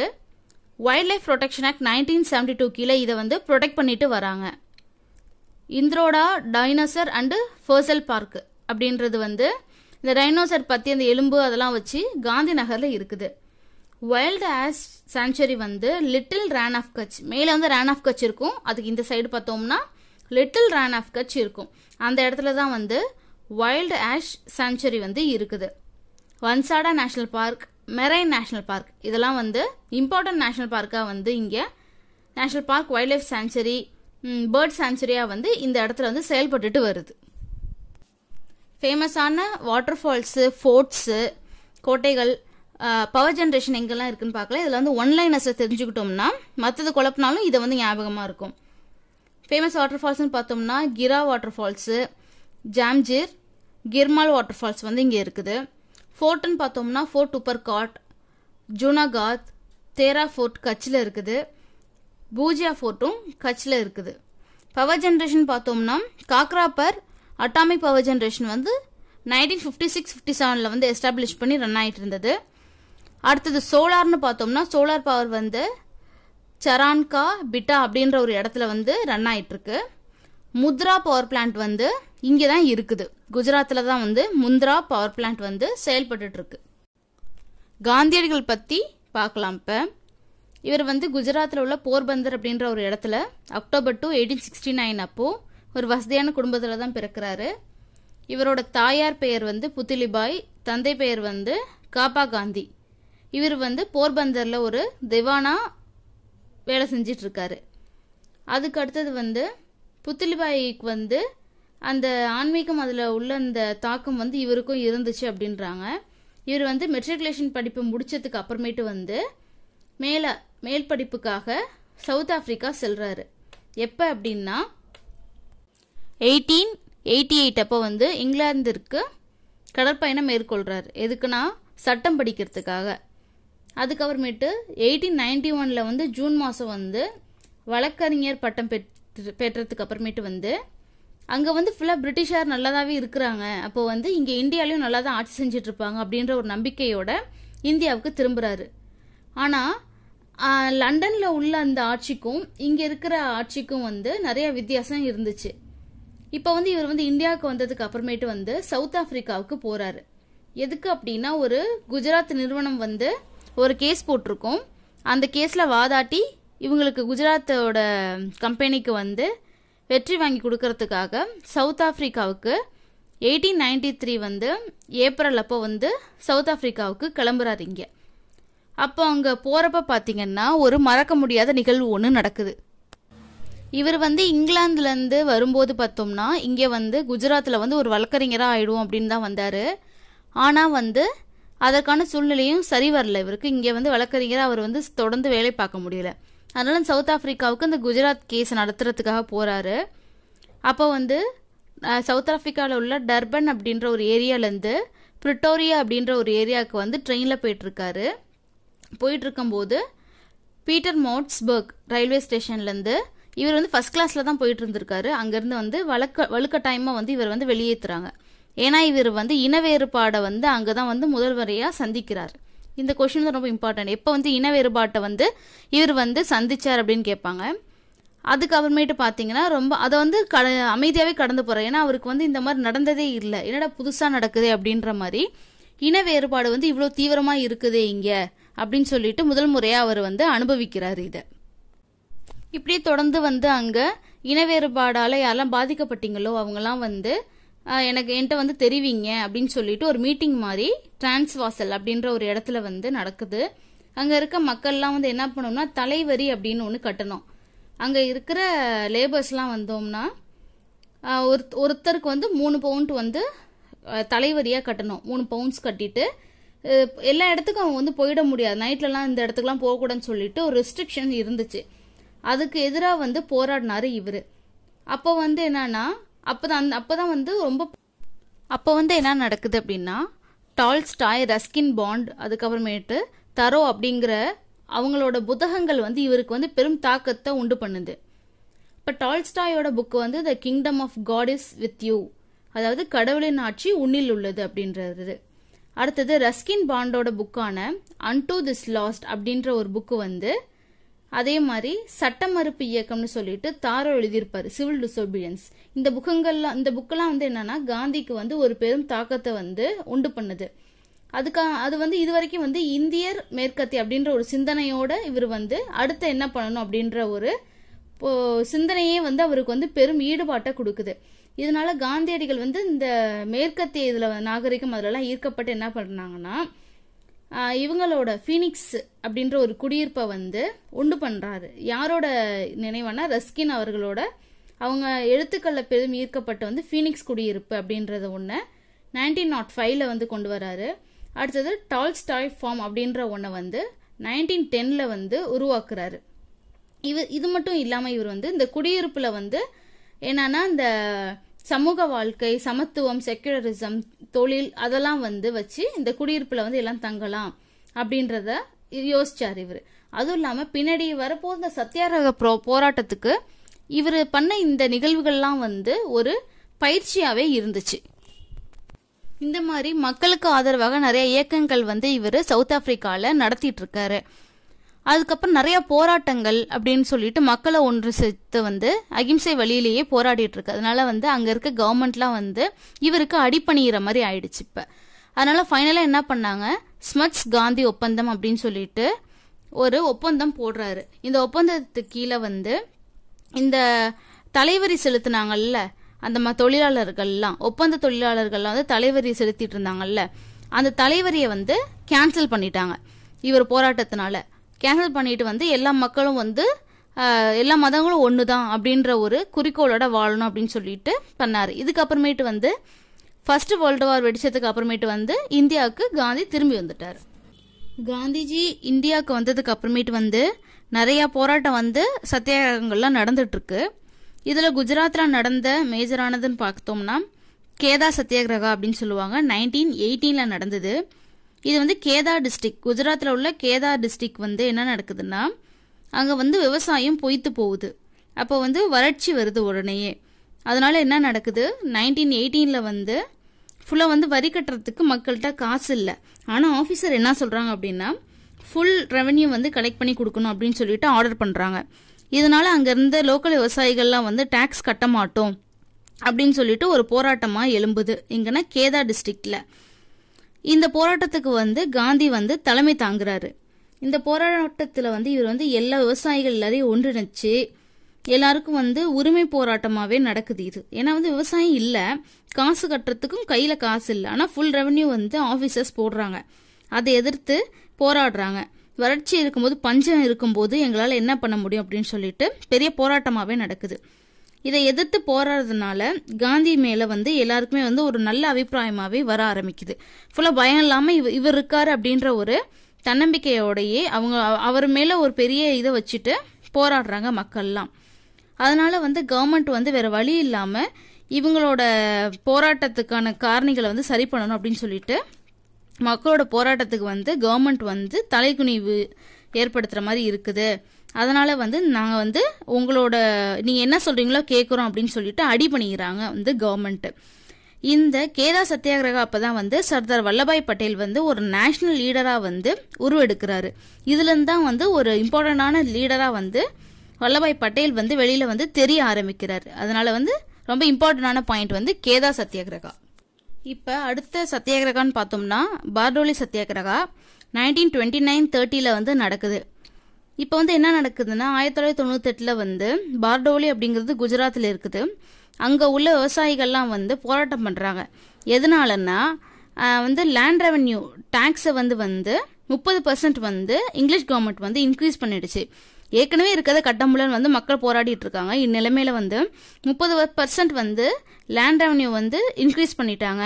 wildlife protection act nineteen seventy two கீழே இதை வந்து ப்ரொடெக்ட் பண்ணிட்டு வராங்க Indroda dinosaur and fossil park அப்படின்றது வந்து இந்த டைனோசர் பற்றி அந்த எலும்பு அதெல்லாம் வச்சு காந்தி நகரில் இருக்குது வைல்டு ஆஸ் சாங்சுரி வந்து லிட்டில் ரேன் ஆஃப் கட்ச் மேலே வந்து ரேன் ஆஃப் கட்ச் இருக்கும் அதுக்கு இந்த சைடு பார்த்தோம்னா லிட்டில் ரேன் ஆஃப் கட்ச் இருக்கும் அந்த இடத்துல தான் வந்து வைல்டு ஆஷ் சாங்சுரி வந்து இருக்குது Vansda national park marine national park இதெல்லாம் வந்து இம்பார்ட்டன்ட் நேஷ்னல் பார்க்காக வந்து இங்கே national park wildlife sanctuary bird சாங்சுரியாக வந்து இந்த இடத்துல வந்து செயல்பட்டுட்டு வருது ஃபேமஸான வாட்டர் ஃபால்ஸு ஃபோர்ட்ஸு கோட்டைகள் பவர் ஜென்ரேஷன் எங்கெல்லாம் இருக்குன்னு பார்க்கல இதில் வந்து ஒன்லைனஸில் தெரிஞ்சுக்கிட்டோம்னா மற்றது குழப்பினாலும் இதை வந்து ஞாபகமாக இருக்கும் ஃபேமஸ் வாட்டர் ஃபால்ஸ்னு பார்த்தோம்னா Gira waterfalls Jamjir Girmal waterfalls வந்து இங்கே இருக்குது ஃபோர்ட்டுன்னு பார்த்தோம்னா ஃபோர்ட் காட் ஜுனகாத் தேரா ஃபோர்ட் கட்சியில் இருக்குது பூஜியா ஃபோர்ட்டும் கட்சியில் இருக்குது பவர் ஜென்ரேஷன் பார்த்தோம்னா காக்ராப்பர் அட்டாமிக் பவர் ஜென்ரேஷன் வந்து நைன்டீன் ஃபிஃப்டி சிக்ஸ் ஃபிஃப்டி செவனில் வந்து எஸ்டாப்ளிஷ் பண்ணி ரன் ஆகிட்டு இருந்தது அடுத்தது சோலார்னு பார்த்தோம்னா சோலார் பவர் வந்து சரான்கா பிட்டா அப்படின்ற ஒரு இடத்துல வந்து ரன் ஆகிட்டுருக்கு முத்ரா பவர் பிளான்ட் வந்து இங்கே தான் இருக்குது குஜராத்தில் தான் வந்து முந்திரா பவர் பிளான்ட் வந்து செயல்பட்டு இருக்கு காந்தியடிகள் பற்றி பார்க்கலாம் இப்போ இவர் வந்து குஜராத்தில் உள்ள போர்பந்தர் அப்படின்ற ஒரு இடத்துல October two eighteen sixty nine அப்போது ஒரு வசதியான குடும்பத்தில் தான் பிறக்கிறாரு இவரோட தாயார் பெயர் வந்து புத்திலிபாய் தந்தை பெயர் வந்து காபா காந்தி இவர் வந்து போர்பந்தரில் ஒரு திவானா வேலை செஞ்சிட்ருக்காரு அதுக்கு அடுத்தது வந்து புத்திலிபாய்க்கு வந்து அந்த ஆன்மீகம் அதில் உள்ள அந்த தாக்கம் வந்து இவருக்கும் இருந்துச்சு அப்படின்றாங்க இவர் வந்து மெட்ரிகுலேஷன் படிப்பு முடிச்சதுக்கு அப்புறமேட்டு வந்து மேலே மேல் படிப்புக்காக சவுத் ஆஃப்ரிக்கா செல்கிறாரு எப்போ அப்படின்னா எயிட்டீன் எயிட்டி எயிட் அப்போ வந்து இங்கிலாந்திற்கு கடற்பயணம் மேற்கொள்கிறார் எதுக்குன்னா சட்டம் படிக்கிறதுக்காக அதுக்கப்புறமேட்டு எயிட்டீன் நைன்டி ஒனில் வந்து ஜூன் மாதம் வந்து வழக்கறிஞர் பட்டம் பெற்று பெற்றதுக்கு அப்புறமேட்டு வந்து அங்கே வந்து ஃபுல்லாக பிரிட்டிஷார் நல்லதாகவே இருக்கிறாங்க அப்போ வந்து இங்கே இந்தியாலையும் நல்லா தான் ஆட்சி செஞ்சுட்டு இருப்பாங்க அப்படின்ற ஒரு நம்பிக்கையோட இந்தியாவுக்கு திரும்புகிறாரு ஆனால் லண்டனில் உள்ள அந்த ஆட்சிக்கும் இங்கே இருக்கிற ஆட்சிக்கும் வந்து நிறைய வித்தியாசம் இருந்துச்சு இப்போ வந்து இவர் வந்து இந்தியாவுக்கு வந்ததுக்கு அப்புறமேட்டு வந்து சவுத் ஆஃப்ரிக்காவுக்கு போகிறாரு எதுக்கு அப்படின்னா ஒரு குஜராத் நிறுவனம் வந்து ஒரு கேஸ் போட்டிருக்கோம் அந்த கேஸில் வாதாட்டி இவங்களுக்கு குஜராத்தோட கம்பெனிக்கு வந்து வெற்றி வாங்கி கொடுக்கறதுக்காக சவுத் ஆஃப்ரிக்காவுக்கு எயிட்டீன் நைன்டி த்ரீ வந்து ஏப்ரல் அப்போ வந்து சவுத் ஆஃப்ரிக்காவுக்கு கிளம்புறாரு இங்கே அப்போ அங்கே போகிறப்ப பார்த்தீங்கன்னா ஒரு மறக்க முடியாத நிகழ்வு ஒன்று நடக்குது இவர் வந்து இங்கிலாந்துலேருந்து வரும்போது பார்த்தோம்னா இங்கே வந்து குஜராத்தில் வந்து ஒரு வழக்கறிஞராக ஆயிடுவோம் அப்படின்னு தான் வந்தார் ஆனால் வந்து அதற்கான சூழ்நிலையும் சரி வரல இவருக்கு இங்கே வந்து வழக்கறிஞராக அவர் வந்து தொடர்ந்து வேலை பார்க்க முடியல அதனால சவுத் ஆஃப்ரிக்காவுக்கு இந்த குஜராத் கேஸ் நடத்துறதுக்காக போகிறாரு அப்போ வந்து சவுத் ஆஃப்ரிக்காவில் உள்ள டர்பன் அப்படின்ற ஒரு ஏரியாலேருந்து பிரிட்டோரியா அப்படின்ற ஒரு ஏரியாவுக்கு வந்து ட்ரெயினில் போயிட்டுருக்காரு போயிட்டுருக்கும்போது பீட்டர் மோட்ஸ்பர்க் ரயில்வே ஸ்டேஷன்லேருந்து இவர் வந்து ஃபஸ்ட் கிளாஸில் தான் போயிட்டு இருந்திருக்காரு அங்கேருந்து வந்து வழக்க வழுக்க டைமாக வந்து இவர் வந்து வெளியேற்றுறாங்க ஏன்னா இவர் வந்து இனவேறுபாடை வந்து அங்கே தான் வந்து முதல்வரையாக சந்திக்கிறார் இந்த கொஷின் ரொம்ப இம்பார்ட்டன்ட் எப்போ வந்து இன வேறுபாட்டை வந்து இவர் வந்து சந்திச்சார் அப்படின்னு கேட்பாங்க அதுக்கப்புறமேட்டு பார்த்தீங்கன்னா ரொம்ப அதை வந்து கட அமைதியாகவே கடந்து போகிறார் ஏன்னா அவருக்கு வந்து இந்த மாதிரி நடந்ததே இல்லை என்னடா புதுசாக நடக்குது அப்படின்ற மாதிரி இன வேறுபாடு வந்து இவ்வளோ தீவிரமாக இருக்குது இங்கே அப்படின்னு சொல்லிட்டு முதல் முறையாக அவர் வந்து அனுபவிக்கிறார் இதை இப்படியே தொடர்ந்து வந்து அங்கே இன வேறுபாடால் யாரெல்லாம் பாதிக்கப்பட்டீங்களோ அவங்கெல்லாம் வந்து எனக்கு என்கிட்ட வந்து தெரிவிங்க அப்படின்னு சொல்லிட்டு ஒரு மீட்டிங் மாதிரி டிரான்ஸ்வாசல் அப்படின்ற ஒரு இடத்துல வந்து நடக்குது அங்கே இருக்க மக்கள்லாம் வந்து என்ன பண்ணோம்னா தலைவரி அப்படின்னு ஒன்று கட்டணும் அங்கே இருக்கிற லேபர்ஸ்லாம் வந்தோம்னா ஒரு ஒருத்தருக்கு வந்து மூணு பவுண்ட் வந்து தலைவரியாக கட்டணும் மூணு பவுண்ட்ஸ் கட்டிட்டு எல்லா இடத்துக்கும் அவங்க வந்து போயிட முடியாது நைட்லலாம் இந்த இடத்துக்குலாம் போகக்கூடாதுன்னு சொல்லிட்டு ஒரு ரெஸ்ட்ரிக்ஷன் இருந்துச்சு அதுக்கு எதிராக வந்து போராடினாரு இவர் அப்போ வந்து என்னன்னா அப்போ தான் அப்போ தான் வந்து ரொம்ப அப்போ வந்து என்ன நடக்குது அப்படின்னா டால்ஸ்டாய் ரஸ்கின் பாண்ட் அதுக்கப்புறமேட்டு தரோ அப்படிங்கிற அவங்களோட புத்தகங்கள் வந்து இவருக்கு வந்து பெரும் தாக்கத்தை உண்டு பண்ணுது இப்போ டால்ஸ்டாயோட புக்கு வந்து the kingdom of God is with you அதாவது கடவுளின் ஆட்சி உன்னில் உள்ளது அப்படின்றது அடுத்தது ரஸ்கின் பாண்டோட புக்கான அன்டூ திஸ் லாஸ்ட் அப்படின்ற ஒரு புக்கு வந்து அதே மாதிரி சட்ட மறுப்பு இயக்கம்னு சொல்லிட்டு தாரோ எழுதியிருப்பாரு சிவில் டிசோபிடியன்ஸ் இந்த புக்கங்கள்லாம் இந்த புக்கெல்லாம் வந்து என்னன்னா காந்திக்கு வந்து ஒரு பெரும் தாக்கத்தை வந்து உண்டு பண்ணுது அதுக்காக அது வந்து இது வரைக்கும் வந்து இந்தியர் மேற்கத்தி அப்படின்ற ஒரு சிந்தனையோட இவர் வந்து அடுத்து என்ன பண்ணணும் அப்படின்ற ஒரு சிந்தனையே வந்து அவருக்கு வந்து பெரும் ஈடுபாட்டை கொடுக்குது இதனால காந்தியடிகள் வந்து இந்த மேற்கத்திய இதில் நாகரிகம் அதிலெல்லாம் ஈர்க்கப்பட்டு என்ன பண்ணாங்கன்னா இவங்களோட ஃபீனிக்ஸ் அப்படின்ற ஒரு குடியிருப்பை வந்து உண்டு பண்ணுறாரு யாரோட நினைவானா ரஸ்கின் அவர்களோட அவங்க எழுத்துக்களில் பெரும் ஈர்க்கப்பட்ட வந்து ஃபீனிக்ஸ் குடியிருப்பு அப்படின்றத ஒன்று நைன்டீன் நாட் oh ஃபைவ்ல வந்து கொண்டு வராரு அடுத்தது டால்ஸ்டாய் ஃபார்ம் அப்படின்ற ஒன்றை வந்து நைன்டீன் டென்ல வந்து உருவாக்குறாரு இவர் இது மட்டும் இல்லாமல் இவர் வந்து இந்த குடியிருப்பில் வந்து என்னன்னா இந்த சமூக வாழ்க்கை சமத்துவம் செக்குலரிசம் தொழில் அதெல்லாம் வந்து வச்சு இந்த குடியிருப்பில் வந்து எல்லாம் தங்கலாம் அப்படின்றத யோசிச்சார் இவர் அதுவும் இல்லாமல் பின்னாடி வரப்போ இந்த சத்தியாகிரக போ போராட்டத்துக்கு இவர் பண்ண இந்த நிகழ்வுகள்லாம் வந்து ஒரு பயிற்சியாகவே இருந்துச்சு இந்த மாதிரி மக்களுக்கு ஆதரவாக நிறைய இயக்கங்கள் வந்து இவர் சவுத் ஆப்பிரிக்காவில் நடத்திட்டு இருக்காரு அதுக்கப்புறம் நிறைய போராட்டங்கள் அப்படின்னு சொல்லிட்டு மக்களை ஒன்று சேர்த்து வந்து அகிம்சை வழியிலேயே போராடிட்டு இருக்கு அதனால வந்து அங்க இருக்க கவர்மெண்ட்லாம் வந்து இவருக்கு அடிப்பணிகிற மாதிரி ஆயிடுச்சு இப்ப அதனால ஃபைனலா என்ன பண்ணாங்க ஸ்மட்ஸ் காந்தி ஒப்பந்தம் அப்படின்னு சொல்லிட்டு ஒரு ஒப்பந்தம் போடுறாரு இந்த ஒப்பந்தத்துக்கு கீழே வந்து இந்த தலைவரி செலுத்தினாங்கல்ல அந்த மாதிரி தொழிலாளர்கள்லாம் ஒப்பந்த தொழிலாளர்கள்லாம் வந்து தலைவரி செலுத்திட்டு இருந்தாங்கல்ல அந்த தலைவரியை வந்து கேன்சல் பண்ணிட்டாங்க இவர் போராட்டத்தினால கேன்சல் பண்ணிட்டு வந்து எல்லா மக்களும் வந்து எல்லா மதங்களும் ஒன்று தான் அப்படின்ற ஒரு குறிக்கோளோட வாழணும் அப்படின்னு சொல்லிட்டு பண்ணார் இதுக்கப்புறமேட்டு வந்து ஃபர்ஸ்ட் வேர்ல்டு வார் வெடிச்சதுக்கு அப்புறமேட்டு வந்து இந்தியாவுக்கு காந்தி திரும்பி வந்துட்டார் காந்திஜி இந்தியாவுக்கு வந்ததுக்கு அப்புறமேட்டு வந்து நிறையா போராட்டம் வந்து சத்தியாகிரகங்கள்லாம் நடந்துட்டுருக்கு இதில் குஜராத்தில் நடந்த மேஜரானதுன்னு பார்த்தோம்னா கேதா சத்தியாகிரகா அப்படின்னு சொல்லுவாங்க நைன்டீன் எயிட்டீனில் நடந்தது இது வந்து கேதார் டிஸ்ட்ரிக் குஜராத்தில் உள்ள கேதார் டிஸ்ட்ரிக் வந்து என்ன நடக்குதுன்னா அங்கே வந்து விவசாயம் பொய்த்து போகுது அப்போ வந்து வறட்சி வருது உடனேயே அதனால் என்ன நடக்குது நைன்டீன் எயிட்டீனில் வந்து ஃபுல்லாக வந்து வரி கட்டுறதுக்கு மக்கள்கிட்ட காசு இல்லை ஆனால் ஆஃபீஸர் என்ன சொல்கிறாங்க அப்படின்னா ஃபுல் ரெவன்யூ வந்து கலெக்ட் பண்ணி கொடுக்கணும் அப்படின்னு சொல்லிட்டு ஆர்டர் பண்ணுறாங்க இதனால் அங்கேருந்த லோக்கல் விவசாயிகள்லாம் வந்து டேக்ஸ் கட்ட மாட்டோம் அப்படின்னு சொல்லிட்டு ஒரு போராட்டமாக எழும்புது இங்கேனா கேதா டிஸ்ட்ரிக்டில் இந்த போராட்டத்துக்கு வந்து காந்தி வந்து தலைமை தாங்குறாரு இந்த போராட்டத்தில் வந்து இவர் வந்து எல்லா விவசாயிகள் எல்லாரையும் ஒன்றிணைச்சு எல்லாருக்கும் வந்து உரிமை போராட்டமாகவே நடக்குது இது ஏன்னா வந்து விவசாயம் இல்லை காசு கட்டுறதுக்கும் கையில் காசு இல்லை ஆனால் ஃபுல் ரெவன்யூ வந்து ஆஃபீஸர்ஸ் போடுறாங்க அதை எதிர்த்து போராடுறாங்க வறட்சி இருக்கும்போது பஞ்சம் இருக்கும்போது எங்களால் என்ன பண்ண முடியும் அப்படின்னு சொல்லிட்டு பெரிய போராட்டமாகவே நடக்குது இதை எதிர்த்து போராடுறதுனால காந்தி மேலே வந்து எல்லாருக்குமே வந்து ஒரு நல்ல அபிப்பிராயமாகவே வர ஆரம்பிக்குது ஃபுல்லாக பயம் இல்லாமல் இவ இவர் இருக்கார் அப்படின்ற ஒரு தன்னம்பிக்கையோடையே அவங்க அவர் மேலே ஒரு பெரிய இதை வச்சுட்டு போராடுறாங்க மக்கள்லாம் அதனால் வந்து கவர்மெண்ட் வந்து வேறு வழி இல்லாமல் இவங்களோட போராட்டத்துக்கான காரணிகளை வந்து சரி பண்ணணும் அப்படின்னு சொல்லிட்டு மக்களோட போராட்டத்துக்கு வந்து கவர்மெண்ட் வந்து தலைக்குனிவு ஏற்படுத்துகிற மாதிரி இருக்குது அதனால் வந்து நாங்கள் வந்து உங்களோட நீங்கள் என்ன சொல்கிறீங்களோ கேட்குறோம் அப்படின்னு சொல்லிட்டு அடி பண்ணிக்கிறாங்க வந்து கவர்மெண்ட்டு இந்த கேதா சத்தியாகிரகம் அப்போ தான் வந்து சர்தார் வல்லபாய் பட்டேல் வந்து ஒரு நேஷ்னல் லீடராக வந்து உருவெடுக்கிறாரு இதுலேருந்து தான் வந்து ஒரு இம்பார்ட்டண்டான லீடராக வந்து வல்லபாய் பட்டேல் வந்து வெளியில் வந்து தெரிய ஆரம்பிக்கிறார் அதனால் வந்து ரொம்ப இம்பார்ட்டண்டான பாயிண்ட் வந்து கேதா சத்தியாகிரகா இப்போ அடுத்த சத்தியாகிரகான்னு பார்த்தோம்னா Bardoli Satyagraha nineteen twenty nine தேர்ட்டியில் வந்து நடக்குது இப்போ வந்து என்ன நடக்குதுன்னா ஆயிரத்தி தொள்ளாயிரத்தி தொண்ணூத்தெட்டில் வந்து பார்டோலி அப்படிங்கிறது குஜராத்தில் இருக்குது அங்கே உள்ள விவசாயிகள்லாம் வந்து போராட்டம் பண்ணுறாங்க எதனாலன்னா வந்து லேண்ட் ரெவன்யூ டேக்ஸை வந்து வந்து முப்பது பர்சன்ட் வந்து இங்கிலீஷ் கவர்மெண்ட் வந்து இன்க்ரீஸ் பண்ணிடுச்சு ஏற்கனவே இருக்கிறத கட்டமுலன்னு வந்து மக்கள் போராடிட்டு இருக்காங்க இந்நிலைமையில வந்து முப்பது பர்சன்ட் வந்து லேண்ட் ரெவன்யூ வந்து இன்க்ரீஸ் பண்ணிட்டாங்க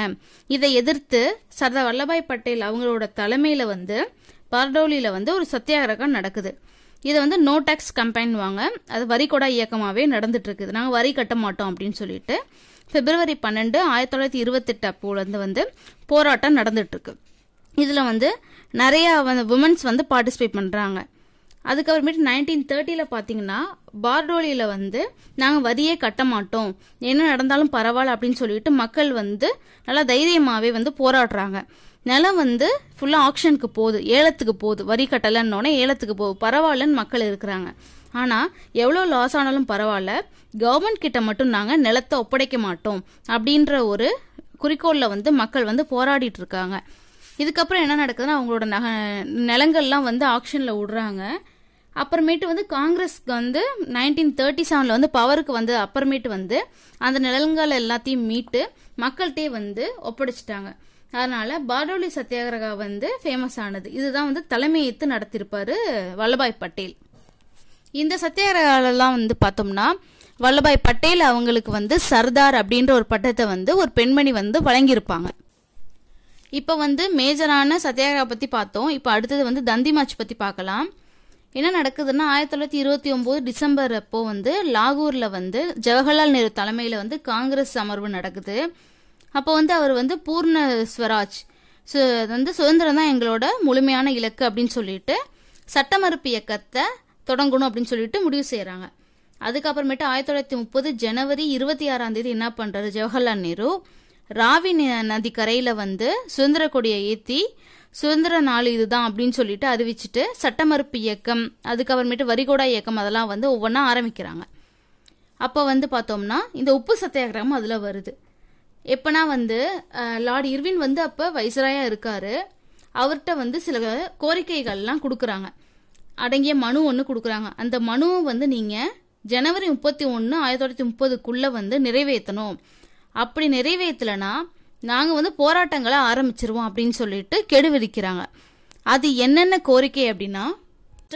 இதை எதிர்த்து சர்தார் வல்லபாய் பட்டேல் அவங்களோட தலைமையில் வந்து பார்டோலியில வந்து ஒரு சத்தியாகிரகம் நடக்குது இது வந்து நோ டேக்ஸ் வாங்க அது வரிகொடா இயக்கமாகவே நடந்துட்டுருக்குது நாங்கள் வரி கட்ட மாட்டோம் அப்படின்னு சொல்லிட்டு பிப்ரவரி பன்னெண்டு ஆயிரத்தி தொள்ளாயிரத்தி இருபத்தெட்டு அப்போலேருந்து வந்து போராட்டம் நடந்துட்டுருக்கு இதில் வந்து நிறையா வந்து உமன்ஸ் வந்து பார்ட்டிசிபேட் பண்ணுறாங்க அதுக்கப்புறமேட்டு நைன்டீன் தேர்ட்டியில் பார்த்தீங்கன்னா பார்டோலியில் வந்து நாங்கள் வரியே கட்ட மாட்டோம் என்ன நடந்தாலும் பரவாயில்ல அப்படின்னு சொல்லிட்டு மக்கள் வந்து நல்லா தைரியமாகவே வந்து போராடுறாங்க நிலம் வந்து ஃபுல்லாக ஆக்ஷனுக்கு போகுது ஏலத்துக்கு போகுது வரி கட்டலைன்னொடனே ஏலத்துக்கு போகுது பரவாயில்லன்னு மக்கள் இருக்கிறாங்க ஆனால் எவ்வளோ லாஸ் ஆனாலும் பரவாயில்ல கவர்மெண்ட் கிட்ட மட்டும் நாங்கள் நிலத்தை ஒப்படைக்க மாட்டோம் அப்படின்ற ஒரு குறிக்கோளில் வந்து மக்கள் வந்து போராடிட்டு இருக்காங்க இதுக்கப்புறம் என்ன நடக்குதுன்னா அவங்களோட நக நிலங்கள்லாம் வந்து ஆக்ஷனில் விடுறாங்க அப்புறமேட்டு வந்து காங்கிரஸ்க்கு வந்து நைன்டீன் தேர்ட்டி செவனில் வந்து பவருக்கு வந்து அப்புறமேட்டு வந்து அந்த நிலங்கள் எல்லாத்தையும் மீட்டு மக்கள்கிட்டே வந்து ஒப்படைச்சிட்டாங்க அதனால பாரோலி சத்தியாகிரகா வந்து ஃபேமஸ் ஆனது இதுதான் வந்து தலைமை ஏற்று நடத்தியிருப்பார் வல்லபாய் பட்டேல் இந்த சத்தியாகிரகாலெல்லாம் வந்து பார்த்தோம்னா வல்லபாய் பட்டேல் அவங்களுக்கு வந்து சர்தார் அப்படின்ற ஒரு பட்டத்தை வந்து ஒரு பெண்மணி வந்து வழங்கியிருப்பாங்க இப்போ வந்து மேஜரான சத்தியாகிரகா பற்றி பார்த்தோம் இப்போ அடுத்தது வந்து தந்திமாச் பற்றி பார்க்கலாம் என்ன நடக்குதுன்னா ஆயிரத்தி தொள்ளாயிரத்தி இருபத்தி ஒம்போது டிசம்பர் அப்போ வந்து லாகூரில் வந்து ஜவஹர்லால் நேரு தலைமையில் வந்து காங்கிரஸ் அமர்வு நடக்குது அப்போ வந்து அவர் வந்து பூர்ண ஸ்வராஜ் வந்து சுதந்திரம் தான் எங்களோட முழுமையான இலக்கு அப்படின்னு சொல்லிட்டு சட்டமறுப்பு இயக்கத்தை தொடங்கணும் அப்படின்னு சொல்லிட்டு முடிவு செய்கிறாங்க அதுக்கப்புறமேட்டு ஆயிரத்தி தொள்ளாயிரத்தி முப்பது ஜனவரி இருபத்தி ஆறாம் தேதி என்ன பண்ணுறது ஜவஹர்லால் நேரு ராவி நதி கரையில் வந்து சுதந்திர கொடியை ஏற்றி சுதந்திர நாள் இதுதான் அப்படின்னு சொல்லிட்டு சட்ட சட்டமறுப்பு இயக்கம் அதுக்கப்புறமேட்டு வரிகோடா இயக்கம் அதெல்லாம் வந்து ஒவ்வொன்றா ஆரம்பிக்கிறாங்க அப்போ வந்து பார்த்தோம்னா இந்த உப்பு சத்தியாகிரகம் அதில் வருது எப்போனா வந்து லார்ட் இர்வின் வந்து அப்போ வைசராயாக இருக்காரு அவர்கிட்ட வந்து சில கோரிக்கைகள்லாம் கொடுக்குறாங்க அடங்கிய மனு ஒன்று கொடுக்குறாங்க அந்த மனுவை வந்து நீங்கள் ஜனவரி முப்பத்தி ஒன்று ஆயிரத்தி தொள்ளாயிரத்தி முப்பதுக்குள்ளே வந்து நிறைவேற்றணும் அப்படி நிறைவேற்றலைன்னா நாங்கள் வந்து போராட்டங்களை ஆரம்பிச்சிருவோம் அப்படின்னு சொல்லிட்டு கெடு விதிக்கிறாங்க அது என்னென்ன கோரிக்கை அப்படின்னா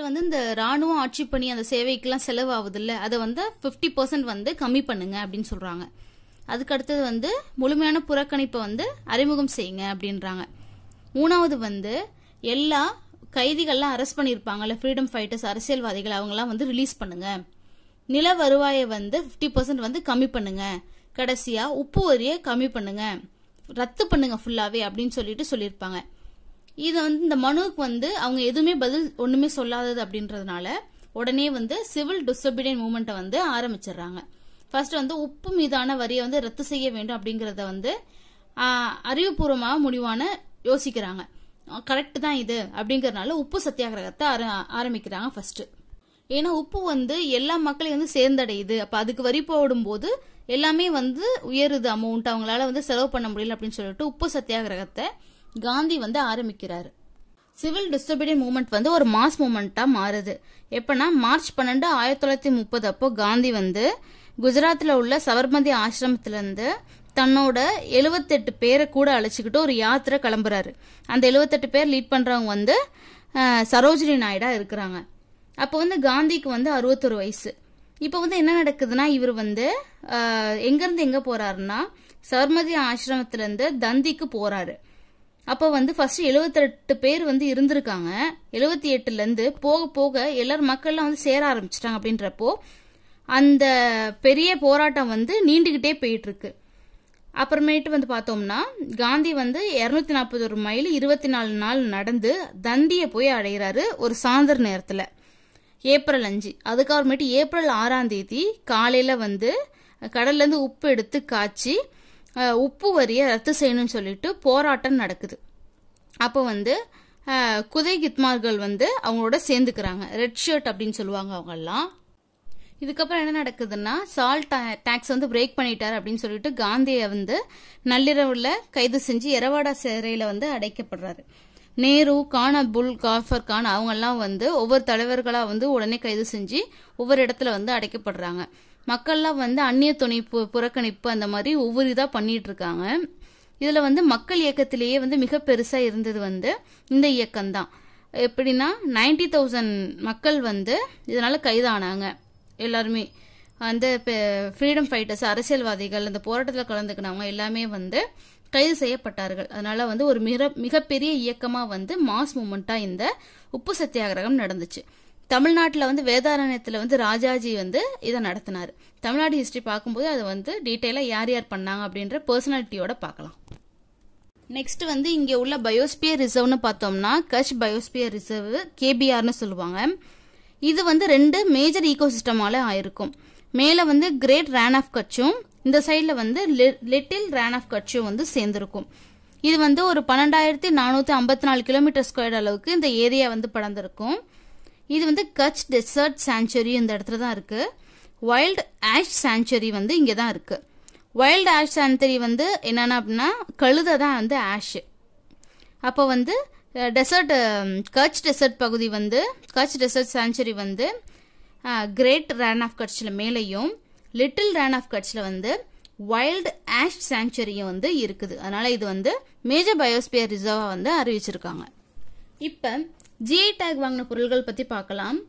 வந்து இந்த ராணுவம் ஆட்சி பண்ணி அந்த சேவைக்கெல்லாம் செலவாகுதுல்ல அதை வந்து ஃபிஃப்டி பர்சன்ட் வந்து கம்மி பண்ணுங்க அப்படின்னு சொல்கிறாங்க அதுக்கடுத்தது வந்து முழுமையான புறக்கணிப்பை வந்து அறிமுகம் செய்யுங்க அப்படின்றாங்க மூணாவது வந்து எல்லா கைதிகள்லாம் அரெஸ்ட் பண்ணியிருப்பாங்கல்ல ஃப்ரீடம் ஃபைட்டர்ஸ் அரசியல்வாதிகள் அவங்களாம் வந்து ரிலீஸ் பண்ணுங்க நில வருவாயை வந்து ஃபிஃப்டி பர்சன்ட் வந்து கம்மி பண்ணுங்க கடைசியா உப்பு வரியை கம்மி பண்ணுங்க ரத்து பண்ணுங்க ஃபுல்லாவே அப்படின்னு சொல்லிட்டு சொல்லியிருப்பாங்க இதை வந்து இந்த மனுவுக்கு வந்து அவங்க எதுவுமே பதில் ஒண்ணுமே சொல்லாதது அப்படின்றதுனால உடனே வந்து சிவில் டிசபிடியன் மூமெண்ட்டை வந்து ஆரம்பிச்சிடுறாங்க ஃபர்ஸ்ட் வந்து உப்பு மீதான வரியை வந்து ரத்து செய்ய வேண்டும் அப்படிங்கிறத வந்து அறிவுபூர்வமாக முடிவான யோசிக்கிறாங்க கரெக்ட் தான் இது அப்படிங்கிறதுனால உப்பு சத்தியாகிரகத்தை ஆர ஆரம்பிக்கிறாங்க ஃபர்ஸ்ட்டு ஏன்னா உப்பு வந்து எல்லா மக்களையும் வந்து சேர்ந்தடையுது அப்போ அதுக்கு வரி போடும்போது எல்லாமே வந்து உயருது அமௌண்ட் அவங்களால வந்து செலவு பண்ண முடியல அப்படின்னு சொல்லிட்டு உப்பு சத்தியாகிரகத்தை காந்தி வந்து ஆரம்பிக்கிறாரு சிவில் டிஸ்டர்பிடியன் மூமெண்ட் வந்து ஒரு மாஸ் மூமெண்ட்டாக மாறுது எப்போனா மார்ச் பன்னெண்டு ஆயிரத்தி தொள்ளாயிரத்தி முப்பது அப்போ காந்தி வந்து குஜராத்தில் உள்ள சபர்மதி ஆசிரமத்திலேருந்து தன்னோட எழுவத்தெட்டு பேரை கூட அழைச்சிக்கிட்டு ஒரு யாத்திரை கிளம்புறாரு அந்த எழுவத்தெட்டு பேர் லீட் பண்ணுறவங்க வந்து சரோஜினி நாயுடா இருக்கிறாங்க அப்போ வந்து காந்திக்கு வந்து அறுபத்தொரு வயசு இப்போ வந்து என்ன நடக்குதுன்னா இவர் வந்து எங்கேருந்து எங்கே போகிறாருன்னா சர்மதி ஆசிரமத்திலேருந்து தந்திக்கு போகிறாரு அப்போ வந்து ஃபர்ஸ்ட் எழுபத்தெட்டு பேர் வந்து இருந்திருக்காங்க எழுபத்தி எட்டுலேருந்து போக போக எல்லார் மக்கள்லாம் வந்து சேர ஆரம்பிச்சிட்டாங்க அப்படின்றப்போ அந்த பெரிய போராட்டம் வந்து நீண்டுக்கிட்டே போயிட்டுருக்கு அப்புறமேட்டு வந்து பார்த்தோம்னா காந்தி வந்து இரநூத்தி நாற்பது ஒரு மைல் இருபத்தி நாலு நாள் நடந்து தண்டியை போய் அடைகிறாரு ஒரு சாயந்தர நேரத்தில் ஏப்ரல் அஞ்சு அதுக்கப்புறமேட்டு ஏப்ரல் ஆறாம் தேதி காலையில் வந்து கடல்லேருந்து உப்பு எடுத்து காய்ச்சி உப்பு வரியை ரத்து செய்யணும்னு சொல்லிட்டு போராட்டம் நடக்குது அப்போ வந்து குதை கித்மார்கள் வந்து அவங்களோட சேர்ந்துக்கிறாங்க ரெட் ஷர்ட் அப்படின்னு சொல்லுவாங்க அவங்கெல்லாம் இதுக்கப்புறம் என்ன நடக்குதுன்னா சால்ட் டேக்ஸ் வந்து பிரேக் பண்ணிட்டார் அப்படின்னு சொல்லிட்டு காந்தியை வந்து நள்ளிரவுல கைது செஞ்சு எரவாடா சிறையில் வந்து அடைக்கப்படுறாரு நேரு கான் அபுல் காஃபர் கான் எல்லாம் வந்து ஒவ்வொரு தலைவர்களாக வந்து உடனே கைது செஞ்சு ஒவ்வொரு இடத்துல வந்து அடைக்கப்படுறாங்க மக்கள்லாம் வந்து அந்நிய துணிப்பு புறக்கணிப்பு அந்த மாதிரி ஒவ்வொரு இதாக பண்ணிட்டு இருக்காங்க இதில் வந்து மக்கள் இயக்கத்திலேயே வந்து மிக பெருசாக இருந்தது வந்து இந்த இயக்கம்தான் எப்படின்னா நைன்டி தௌசண்ட் மக்கள் வந்து இதனால் கைதானாங்க எல்லாருமே அந்த ஃப்ரீடம் ஃபைட்டர்ஸ் அரசியல்வாதிகள் அந்த போராட்டத்தில் கலந்துக்கினவங்க எல்லாமே வந்து கைது செய்யப்பட்டார்கள் அதனால வந்து ஒரு மிக மிகப்பெரிய இயக்கமாக வந்து மாஸ் மூமெண்ட்டாக இந்த உப்பு சத்தியாகிரகம் நடந்துச்சு தமிழ்நாட்டில் வந்து வேதாரண்யத்தில் வந்து ராஜாஜி வந்து இதை நடத்தினார் தமிழ்நாடு ஹிஸ்ட்ரி பார்க்கும்போது அதை வந்து டீட்டெயிலாக யார் யார் பண்ணாங்க அப்படின்ற பர்சனாலிட்டியோட பார்க்கலாம் நெக்ஸ்ட் வந்து இங்கே உள்ள பயோஸ்பியர் ரிசர்வ்னு பார்த்தோம்னா கட்ச் பயோஸ்பியர் ரிசர்வ் கேபிஆர்னு சொல்லுவாங்க இது வந்து ரெண்டு மேஜர் ஈகோசிஸ்டமால ஆயிருக்கும் மேலே வந்து கிரேட் ரேன் ஆஃப் கட்சும் இந்த சைடில் வந்து லிட்டில் ரேன் ஆஃப் கட்சும் வந்து சேர்ந்துருக்கும் இது வந்து ஒரு பன்னெண்டாயிரத்தி நானூற்றி ஐம்பத்தி நாலு கிலோமீட்டர் ஸ்கொயர் அளவுக்கு இந்த ஏரியா வந்து படர்ந்திருக்கும் இது வந்து கட்ச் டெசர்ட் சாங்சுரி இந்த இடத்துல தான் இருக்குது வைல்டு ஆஷ் சாங்சுரி வந்து இங்கே தான் இருக்குது வைல்டு ஆஷ் சாங்சுரி வந்து என்னென்ன அப்படின்னா கழுதை தான் வந்து ஆஷ் அப்போ வந்து டெசர்ட் கட்ச் டெசர்ட் பகுதி வந்து கட்ச் ரிசர்ச் சேஞ்சுரி வந்து கிரேட் ரேன் ஆஃப் கட்சில் மேலேயும் லிட்டில் ரேன் ஆஃப் கட்சில் வந்து வைல்டு ஆஷ் சேங்சுரியும் வந்து இருக்குது அதனால் இது வந்து மேஜர் பயோஸ்பியர் ரிசர்வாக வந்து அறிவிச்சிருக்காங்க இப்போ ஜிஐ டேக் வாங்கின பொருள்கள் பற்றி பார்க்கலாம்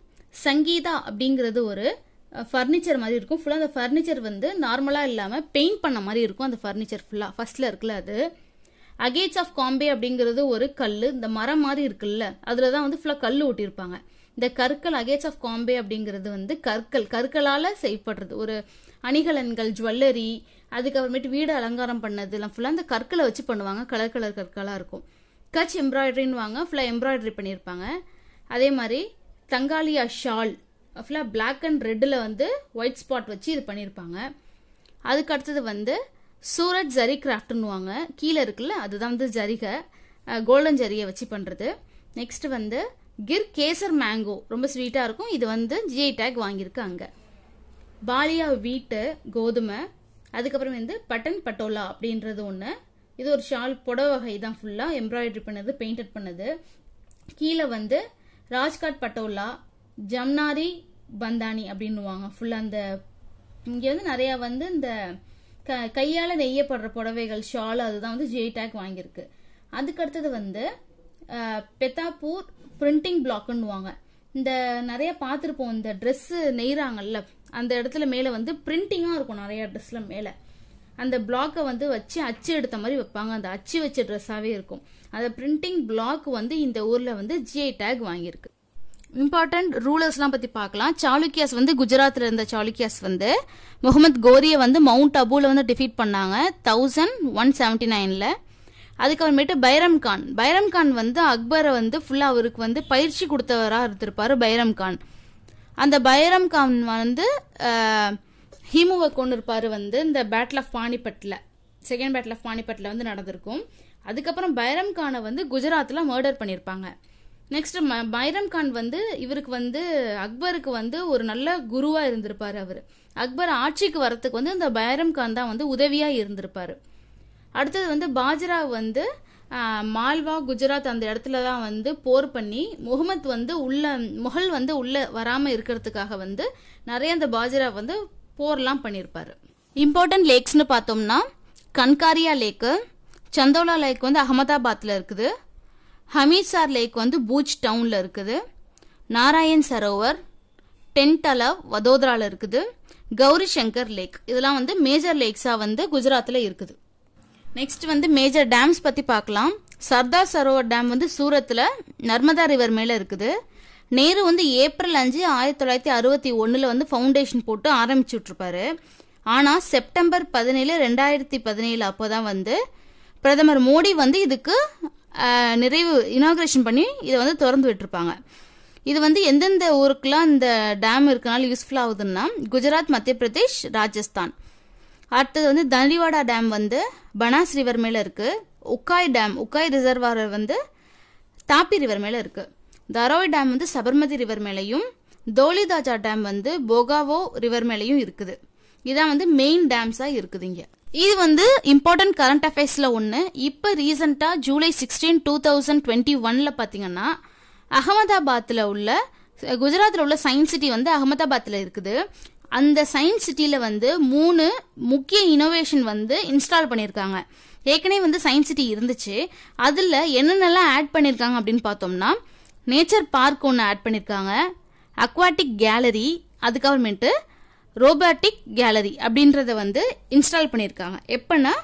சங்கீதா அப்படிங்கிறது ஒரு ஃபர்னிச்சர் மாதிரி இருக்கும் ஃபுல்லாக அந்த ஃபர்னிச்சர் வந்து நார்மலாக இல்லாமல் பெயிண்ட் பண்ண மாதிரி இருக்கும் அந்த ஃபர்னிச்சர் ஃபுல்லாக ஃபர்ஸ்டில் இருக்குல்ல அது அகேட்ஸ் ஆஃப் காம்பே அப்படிங்கிறது ஒரு கல் இந்த மரம் மாதிரி இருக்குல்ல அதில் தான் வந்து ஃபுல்லாக கல் ஊட்டியிருப்பாங்க இந்த கற்கள் அகேட்ஸ் ஆஃப் காம்பே அப்படிங்கிறது வந்து கற்கள் கற்களால் செய்யப்படுறது ஒரு அணிகலன்கள் ஜுவல்லரி அதுக்கப்புறமேட்டு வீடு அலங்காரம் எல்லாம் ஃபுல்லாக அந்த கற்களை வச்சு பண்ணுவாங்க கலர் கலர் கற்களாக இருக்கும் கச் எம்ப்ராய்டரின்னு வாங்க ஃபுல்லாக எம்ப்ராய்டரி பண்ணியிருப்பாங்க அதே மாதிரி தங்காலியா ஷால் ஃபுல்லாக பிளாக் அண்ட் ரெட்டில் வந்து ஒயிட் ஸ்பாட் வச்சு இது பண்ணியிருப்பாங்க அதுக்கு அடுத்தது வந்து சூரஜ் ஜரி கிராஃப்ட்னுவாங்க கீழே இருக்குல்ல அதுதான் வந்து ஜரிகை கோல்டன் ஜரியை வச்சு பண்ணுறது நெக்ஸ்ட் வந்து கிர் கேசர் மேங்கோ ரொம்ப ஸ்வீட்டாக இருக்கும் இது வந்து ஜிஐ டேக் வாங்கியிருக்காங்க பாலியா வீட்டு கோதுமை அதுக்கப்புறம் வந்து பட்டன் பட்டோலா அப்படின்றது ஒன்று இது ஒரு ஷால் புடவ வகை தான் ஃபுல்லாக எம்ப்ராய்டரி பண்ணது பெயிண்டட் பண்ணது கீழே வந்து ராஜ்காட் பட்டோலா ஜம்னாரி பந்தானி அப்படின்னுவாங்க ஃபுல்லாக அந்த இங்கே வந்து நிறையா வந்து இந்த க கையால் நெய்யப்படுற புடவைகள் ஷால் அதுதான் வந்து ஜிஐ டேக் வாங்கியிருக்கு அதுக்கடுத்தது வந்து பெத்தாப்பூர் பிரிண்டிங் பிளாக்குன்னுவாங்க இந்த நிறைய பார்த்துருப்போம் இந்த ட்ரெஸ்ஸு நெய்கிறாங்கல்ல அந்த இடத்துல மேலே வந்து பிரிண்டிங்காக இருக்கும் நிறைய ட்ரெஸ்ல மேலே அந்த பிளாக்கை வந்து வச்சு அச்சு எடுத்த மாதிரி வைப்பாங்க அந்த அச்சு வச்ச ட்ரெஸ்ஸாகவே இருக்கும் அந்த பிரிண்டிங் பிளாக் வந்து இந்த ஊரில் வந்து ஜிஐ டேக் வாங்கியிருக்கு இம்பார்ட்டன்ட் ரூலர்ஸ்லாம் பற்றி பார்க்கலாம் சாளுக்கியாஸ் வந்து குஜராத்தில் இருந்த சாளுக்கியாஸ் வந்து முகமது கோரியை வந்து மவுண்ட் அபூவில் வந்து டிஃபீட் பண்ணாங்க தௌசண்ட் ஒன் செவன்டி நைனில் அதுக்கப்புறமேட்டு பைரம்கான் பைரம்கான் வந்து அக்பரை வந்து ஃபுல்லாக அவருக்கு வந்து பயிற்சி கொடுத்தவராக இருந்திருப்பார் பைரம்கான் அந்த பைரம்கான் வந்து ஹிமுவை கொண்டு இருப்பார் வந்து இந்த பேட்டில் ஆஃப் பானிபட்டில் செகண்ட் பேட்டில் ஆஃப் பானிபட்டில் வந்து நடந்திருக்கும் அதுக்கப்புறம் பைரம்கானை வந்து குஜராத்தில் மர்டர் பண்ணியிருப்பாங்க நெக்ஸ்ட் பைரம்கான் வந்து இவருக்கு வந்து அக்பருக்கு வந்து ஒரு நல்ல குருவாக இருந்திருப்பார் அவர் அக்பர் ஆட்சிக்கு வரத்துக்கு வந்து இந்த பைரம்கான் தான் வந்து உதவியாக இருந்திருப்பார் அடுத்தது வந்து பாஜரா வந்து மால்வா குஜராத் அந்த இடத்துல தான் வந்து போர் பண்ணி முகமத் வந்து உள்ள முகல் வந்து உள்ள வராமல் இருக்கிறதுக்காக வந்து நிறைய அந்த பாஜரா வந்து போர்லாம் பண்ணியிருப்பாரு இம்பார்ட்டன்ட் லேக்ஸ்னு பார்த்தோம்னா கன்காரியா லேக்கு சந்தோலா லேக் வந்து அகமதாபாத்தில் இருக்குது ஹமீசார் லேக் வந்து பூஜ் டவுனில் இருக்குது நாராயண் சரோவர் டென் வதோதரால வதோதராவில் இருக்குது கௌரி சங்கர் லேக் இதெல்லாம் வந்து மேஜர் லேக்ஸாக வந்து குஜராத்தில் இருக்குது நெக்ஸ்ட் வந்து மேஜர் டேம்ஸ் பற்றி பார்க்கலாம் சர்தார் சரோவர் டேம் வந்து சூரத்தில் நர்மதா ரிவர் மேலே இருக்குது நேரு வந்து ஏப்ரல் அஞ்சு ஆயிரத்தி தொள்ளாயிரத்தி அறுபத்தி ஒன்றில் வந்து ஃபவுண்டேஷன் போட்டு விட்ருப்பாரு ஆனால் செப்டம்பர் பதினேழு ரெண்டாயிரத்தி பதினேழு அப்போ தான் வந்து பிரதமர் மோடி வந்து இதுக்கு நிறைவு இனாக்ரேஷன் பண்ணி இதை வந்து திறந்து விட்டுருப்பாங்க இது வந்து எந்தெந்த ஊருக்குலாம் இந்த டேம் இருக்கனால யூஸ்ஃபுல் ஆகுதுன்னா குஜராத் மத்திய பிரதேஷ் ராஜஸ்தான் அடுத்தது வந்து தண்டிவாடா டேம் வந்து பனாஸ் ரிவர் மேலே இருக்குது உக்காய் டேம் உக்காய் ரிசர்வார் வந்து தாப்பி ரிவர் மேலே இருக்குது தரோய் டேம் வந்து சபர்மதி ரிவர் மேலேயும் தோலிதாஜா டேம் வந்து போகாவோ ரிவர் மேலேயும் இருக்குது இதான் வந்து மெயின் டேம்ஸாக இருக்குது இங்கே இது வந்து இம்பார்ட்டன்ட் கரண்ட் அஃபேர்ஸில் ஒன்று இப்போ ரீசெண்டாக July sixteen two thousand twenty ஒனில் பார்த்தீங்கன்னா அகமதாபாத்தில் உள்ள குஜராத்தில் உள்ள சயின்ஸ் சிட்டி வந்து அகமதாபாத்தில் இருக்குது அந்த சயின்ஸ் சிட்டியில் வந்து மூணு முக்கிய இனோவேஷன் வந்து இன்ஸ்டால் பண்ணியிருக்காங்க ஏற்கனவே வந்து சயின்ஸ் சிட்டி இருந்துச்சு அதில் என்னென்னலாம் ஆட் பண்ணியிருக்காங்க அப்படின்னு பார்த்தோம்னா நேச்சர் பார்க் ஒன்று ஆட் பண்ணியிருக்காங்க அக்வாட்டிக் கேலரி அதுக்கப்புறமேட்டு ரோபாட்டிக் கேலரி அப்படின்றத வந்து இன்ஸ்டால் பண்ணியிருக்காங்க எப்போன்னா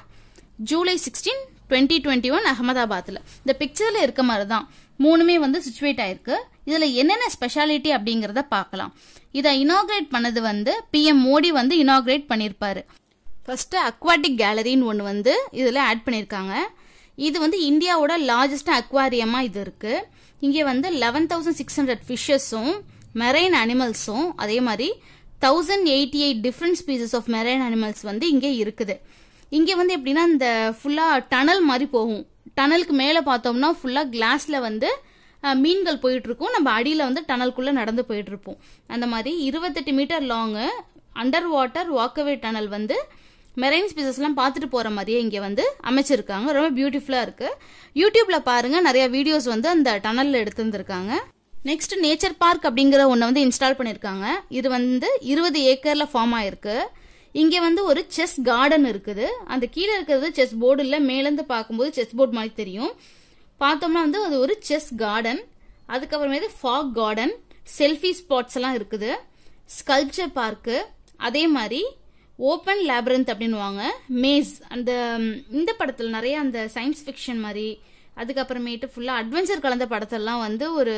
July sixteen twenty twenty one அகமதாபாத்தில் இந்த பிக்சரில் இருக்க மாதிரி தான் மூணுமே வந்து சுச்சுவேட் ஆயிருக்கு இதில் என்னென்ன ஸ்பெஷாலிட்டி அப்படிங்கிறத பார்க்கலாம் இதை இனாக்ரேட் பண்ணது வந்து பிஎம் மோடி வந்து இனாக்ரேட் பண்ணிருப்பாரு ஃபர்ஸ்ட் அக்வாட்டிக் கேலரின்னு ஒன்று வந்து இதில் ஆட் பண்ணியிருக்காங்க இது வந்து இந்தியாவோட லார்ஜஸ்ட் அக்வாரியமாக இது இருக்குது இங்கே வந்து லெவன் தௌசண்ட் சிக்ஸ் ஹண்ட்ரட் ஃபிஷ்ஷஸும் மெரைன் அனிமல்ஸும் அதே மாதிரி thousand eighty eight different species of marine animals வந்து இங்கே இருக்குது இங்கே வந்து எப்படின்னா இந்த ஃபுல்லாக டனல் மாதிரி போகும் டனலுக்கு மேலே பார்த்தோம்னா ஃபுல்லாக கிளாஸில் வந்து மீன்கள் போயிட்டுருக்கும் நம்ம அடியில் வந்து டனல்குள்ளே நடந்து போயிட்டுருப்போம் அந்த மாதிரி இருபத்தெட்டு metre long underwater walkway tunnel வந்து மெரைன் ஸ்பீசஸ்லாம் பார்த்துட்டு போகிற மாதிரியே இங்கே வந்து அமைச்சிருக்காங்க ரொம்ப பியூட்டிஃபுல்லாக இருக்குது யூடியூப்பில் பாருங்கள் நிறையா வீடியோஸ் வந்து அந்த டனலில் எடுத்துருந்துருக்காங்க நெக்ஸ்ட் நேச்சர் பார்க் அப்படிங்கிற ஒன்று வந்து இன்ஸ்டால் பண்ணியிருக்காங்க இது வந்து இருபது ஏக்கரில் ஃபார்ம் ஆயிருக்கு இங்க வந்து ஒரு செஸ் கார்டன் இருக்குது அந்த கீழே இருக்கிறது செஸ் போர்டு இல்லை மேலேருந்து பார்க்கும்போது செஸ் போர்டு மாதிரி தெரியும் பார்த்தோம்னா வந்து அது ஒரு செஸ் கார்டன் அதுக்கப்புறமேது ஃபாக் கார்டன் செல்ஃபி ஸ்பாட்ஸ் எல்லாம் இருக்குது ஸ்கல்ச்சர் பார்க்கு அதே மாதிரி ஓப்பன் லேபரந்த் அப்படின்னு மேஸ் அந்த இந்த படத்தில் நிறைய அந்த சயின்ஸ் ஃபிக்ஷன் மாதிரி அதுக்கப்புறமேட்டு ஃபுல்லாக அட்வென்ச்சர் கலந்த படத்தெல்லாம் வந்து ஒரு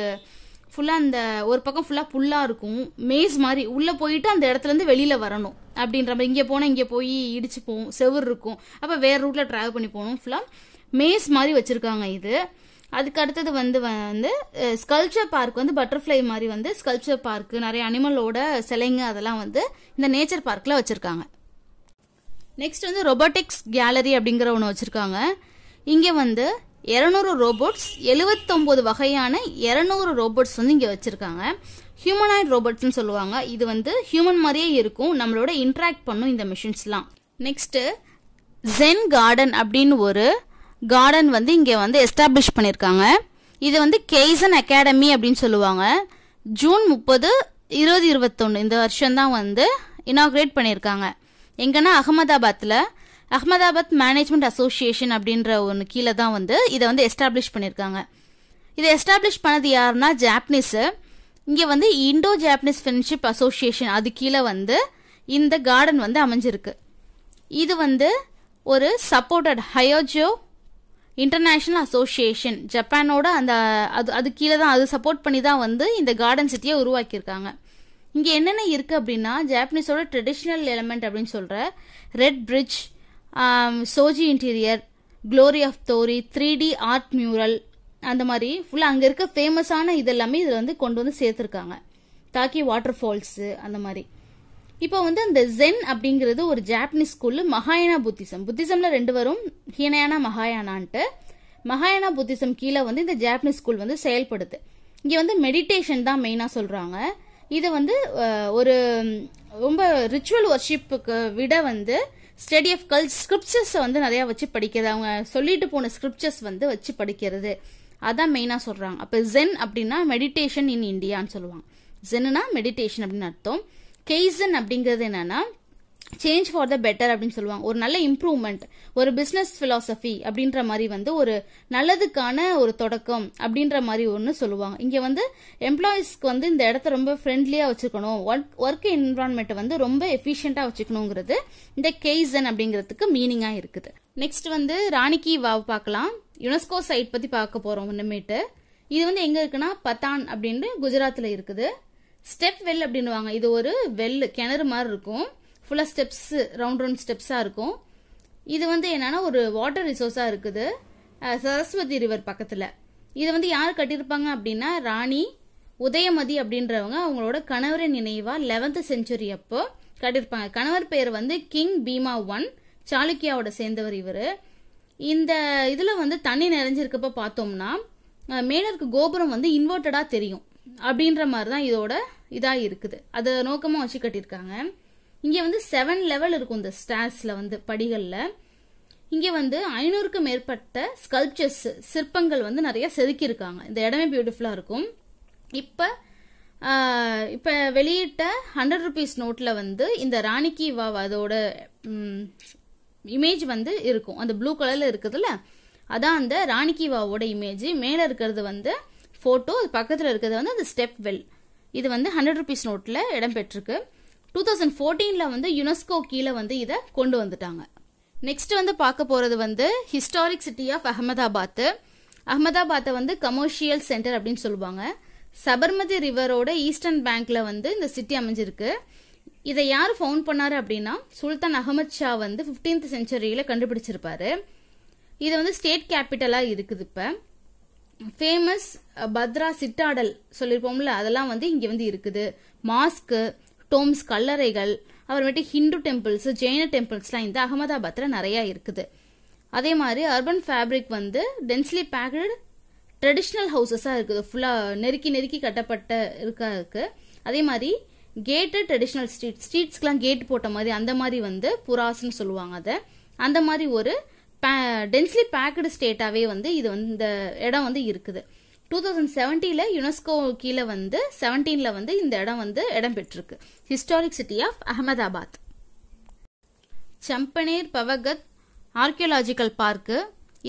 ஃபுல்லாக அந்த ஒரு பக்கம் ஃபுல்லாக புல்லாக இருக்கும் மேஸ் மாதிரி உள்ளே போயிட்டு அந்த இடத்துலேருந்து வெளியில் வரணும் அப்படின்ற மாதிரி இங்கே போனால் இங்கே போய் இடிச்சு போவோம் செவர் இருக்கும் அப்போ வேறு ரூட்டில் ட்ராவல் பண்ணி போகணும் ஃபுல்லாக மேஸ் மாதிரி வச்சுருக்காங்க இது அதுக்கு அடுத்தது வந்து வந்து ஸ்கல்ச்சர் பார்க் வந்து பட்டர்ஃப்ளை மாதிரி வந்து ஸ்கல்ச்சர் பார்க் நிறைய அனிமலோட சிலைங்க அதெல்லாம் வந்து இந்த நேச்சர் பார்க்கில் வச்சுருக்காங்க நெக்ஸ்ட் வந்து ரொபோட்டிக்ஸ் கேலரி அப்படிங்கிற ஒன்று வச்சுருக்காங்க இங்கே வந்து இரநூறு ரோபோட்ஸ் எழுவத்தொம்போது வகையான இரநூறு ரோபோட்ஸ் வந்து இங்கே வச்சுருக்காங்க ஹியூமனாய்ட் ரோபோட்ஸ்னு சொல்லுவாங்க இது வந்து ஹியூமன் மாதிரியே இருக்கும் நம்மளோட இன்ட்ராக்ட் பண்ணும் இந்த மிஷின்ஸ்லாம் நெக்ஸ்ட்டு ஜென் கார்டன் அப்படின்னு ஒரு கார்டன் வந்து இங்கே வந்து எஸ்டாப்ளிஷ் பண்ணியிருக்காங்க இது வந்து கெய்சன் அகாடமி அப்படின்னு சொல்லுவாங்க ஜூன் முப்பது இருபது இருபத்தொன்று இந்த வருஷம்தான் வந்து இனாக்ரேட் பண்ணியிருக்காங்க எங்கன்னா அகமதாபாத்தில் அகமதாபாத் மேனேஜ்மெண்ட் அசோசியேஷன் அப்படின்ற ஒன்று கீழே தான் வந்து இதை வந்து எஸ்டாப்ளிஷ் பண்ணியிருக்காங்க இதை எஸ்டாப்ளிஷ் பண்ணது யாருன்னா ஜாப்பனீஸு இங்கே வந்து இண்டோ ஜாப்பனீஸ் ஃப்ரெண்ட்ஷிப் அசோசியேஷன் அது கீழே வந்து இந்த கார்டன் வந்து அமைஞ்சிருக்கு இது வந்து ஒரு சப்போர்ட்டட் ஹயோஜோ இன்டர்நேஷ்னல் அசோசியேஷன் ஜப்பானோட அந்த அது அது கீழே தான் அது சப்போர்ட் பண்ணி தான் வந்து இந்த கார்டன் சிட்டியை உருவாக்கியிருக்காங்க இங்கே என்னென்ன இருக்குது அப்படின்னா ஜாப்பனீஸோட ட்ரெடிஷ்னல் எலமெண்ட் அப்படின்னு சொல்கிற red bridge shoji interior glory of torii three D art mural அந்த மாதிரி ஃபுல்லாக அங்கே இருக்க ஃபேமஸான இது எல்லாமே இதில் வந்து கொண்டு வந்து சேர்த்துருக்காங்க தாக்கி வாட்டர் ஃபால்ஸு அந்த மாதிரி இப்போ வந்து அந்த ஜென் அப்படிங்கிறது ஒரு ஜாப்பனீஸ் ஸ்கூலு மகாயனா புத்திசம் புத்திசம்ல ரெண்டு வரும் ஹீனயானா மகாயானான்ட்டு மகாயனா புத்திசம் கீழே வந்து இந்த ஜாப்பனீஸ் ஸ்கூல் வந்து செயல்படுது இங்கே வந்து மெடிடேஷன் தான் மெயினாக சொல்கிறாங்க இதை வந்து ஒரு ரொம்ப ரிச்சுவல் ஒர்ஷிப்புக்கு விட வந்து ஸ்டடி ஆஃப் கல் ஸ்கிரிப்சர்ஸை வந்து நிறையா வச்சு படிக்கிறது அவங்க சொல்லிட்டு போன ஸ்கிரிப்சர்ஸ் வந்து வச்சு படிக்கிறது அதான் மெயினாக சொல்கிறாங்க அப்போ ஜென் அப்படின்னா மெடிடேஷன் இன் இந்தியான்னு சொல்லுவாங்க ஜென்னா மெடிடேஷன் அப்படின்னு அர்த்தம் கெய்சன் அப்படிங்கிறது என்னன்னா சேஞ்ச் ஃபார் த பெட்டர் அப்படின்னு சொல்லுவாங்க ஒரு நல்ல இம்ப்ரூவ்மெண்ட் ஒரு பிஸ்னஸ் ஃபிலாசபி அப்படின்ற மாதிரி வந்து ஒரு நல்லதுக்கான ஒரு தொடக்கம் அப்படின்ற மாதிரி ஒன்று சொல்லுவாங்க இங்கே வந்து எம்ப்ளாயிஸ்க்கு வந்து இந்த இடத்த ரொம்ப ஃப்ரெண்ட்லியாக வச்சுக்கணும் ஒர்க் ஒர்க் என்விரான்மெண்ட்டை வந்து ரொம்ப எஃபிஷியண்டாக வச்சுக்கணுங்கிறது இந்த கெய்சன் அப்படிங்கிறதுக்கு மீனிங்காக இருக்குது நெக்ஸ்ட் வந்து ராணிக்கி வாவ் பார்க்கலாம் யுனெஸ்கோ சைட் பற்றி பார்க்க போகிறோம் ஒன்றுமேட்டு இது வந்து எங்கே இருக்குன்னா பத்தான் அப்படின்னு குஜராத்தில் இருக்குது ஸ்டெப் வெல் அப்படின்னுவாங்க இது ஒரு வெல் கிணறு மாதிரி இருக்கும் ஃபுல்லாக ஸ்டெப்ஸு ரவுண்ட் ரவுண்ட் ஸ்டெப்ஸாக இருக்கும் இது வந்து என்னென்னா ஒரு வாட்டர் ரிசோர்ஸாக இருக்குது சரஸ்வதி ரிவர் பக்கத்தில் இதை வந்து யார் கட்டியிருப்பாங்க அப்படின்னா ராணி உதயமதி அப்படின்றவங்க அவங்களோட கணவரின் நினைவாக லெவன்த் செஞ்சுரி அப்போ கட்டியிருப்பாங்க கணவர் பேர் வந்து கிங் பீமா ஒன் சாளுக்கியாவோட சேர்ந்தவர் இவர் இந்த இதில் வந்து தண்ணி நிறைஞ்சிருக்கப்ப பார்த்தோம்னா மேலருக்கு கோபுரம் வந்து இன்வெர்ட்டடாக தெரியும் அப்படின்ற மாதிரி தான் இதோட இதாக இருக்குது அதை நோக்கமாக வச்சு கட்டியிருக்காங்க இங்கே வந்து செவன் லெவல் இருக்கும் இந்த ஸ்டார்ஸில் வந்து படிகளில் இங்கே வந்து ஐநூறுக்கு மேற்பட்ட ஸ்கல்ப்சர்ஸ் சிற்பங்கள் வந்து நிறைய செதுக்கியிருக்காங்க இந்த இடமே பியூட்டிஃபுல்லாக இருக்கும் இப்போ இப்போ வெளியிட்ட ஹண்ட்ரட் ருபீஸ் நோட்டில் வந்து இந்த ராணிக்கி வாவ் அதோட இமேஜ் வந்து இருக்கும் அந்த ப்ளூ கலரில் இருக்குதுல்ல அதான் அந்த ராணிக்கி வாவோட இமேஜ் மேலே இருக்கிறது வந்து ஃபோட்டோ அது பக்கத்தில் இருக்கிறது வந்து அந்த ஸ்டெப் வெல் இது வந்து ஹண்ட்ரட் ருபீஸ் நோட்டில் இடம்பெற்றிருக்கு டூ தௌசண்ட் ஃபோர்டீனில் வந்து யுனெஸ்கோ கீழே வந்து இதை கொண்டு வந்துட்டாங்க நெக்ஸ்ட் வந்து பார்க்க போகிறது வந்து ஹிஸ்டாரிக் சிட்டி ஆஃப் அகமதாபாத்து அகமதாபாத்தை வந்து கமர்ஷியல் சென்டர் அப்படின்னு சொல்லுவாங்க சபர்மதி ரிவரோட ஈஸ்டர்ன் பேங்க்ல வந்து இந்த சிட்டி அமைஞ்சிருக்கு இதை யார் ஃபவுண்ட் பண்ணார் அப்படின்னா சுல்தான் அகமத் ஷா வந்து ஃபிஃப்டீன்த் செஞ்சுரியில் கண்டுபிடிச்சிருப்பாரு இது வந்து ஸ்டேட் கேபிட்டலாக இருக்குது இப்போ ஃபேமஸ் பத்ரா சிட்டாடல் சொல்லியிருப்போம்ல அதெல்லாம் வந்து இங்கே வந்து இருக்குது மாஸ்க்கு டோம்ஸ் கல்லறைகள் அப்புறமேட்டு ஹிந்து டெம்பிள்ஸ் ஜெயின டெம்பிள்ஸ்லாம் இந்த அகமதாபாத்தில் நிறையா இருக்குது அதே மாதிரி அர்பன் ஃபேப்ரிக் வந்து டென்ஸ்லி பேக்டு ட்ரெடிஷ்னல் ஹவுசஸாக இருக்குது ஃபுல்லாக நெருக்கி நெருக்கி கட்டப்பட்ட இருக்கா இருக்குது அதே மாதிரி கேட்டு ட்ரெடிஷ்னல் ஸ்ட்ரீட் ஸ்ட்ரீட்ஸ்க்கெலாம் கேட் போட்ட மாதிரி அந்த மாதிரி வந்து புராஸ்ன்னு சொல்லுவாங்க அதை அந்த மாதிரி ஒரு டென்ஸ்லி பேக்கடு ஸ்டேட்டாகவே வந்து இது வந்து இந்த இடம் வந்து இருக்குது டூ தௌசண்ட் செவன்ட்டியில் யுனெஸ்கோ கீழே வந்து செவன்டீனில் வந்து இந்த இடம் வந்து இடம் பெற்றிருக்கு historic city of Ahmedabad Champaner Pavagadh archaeological park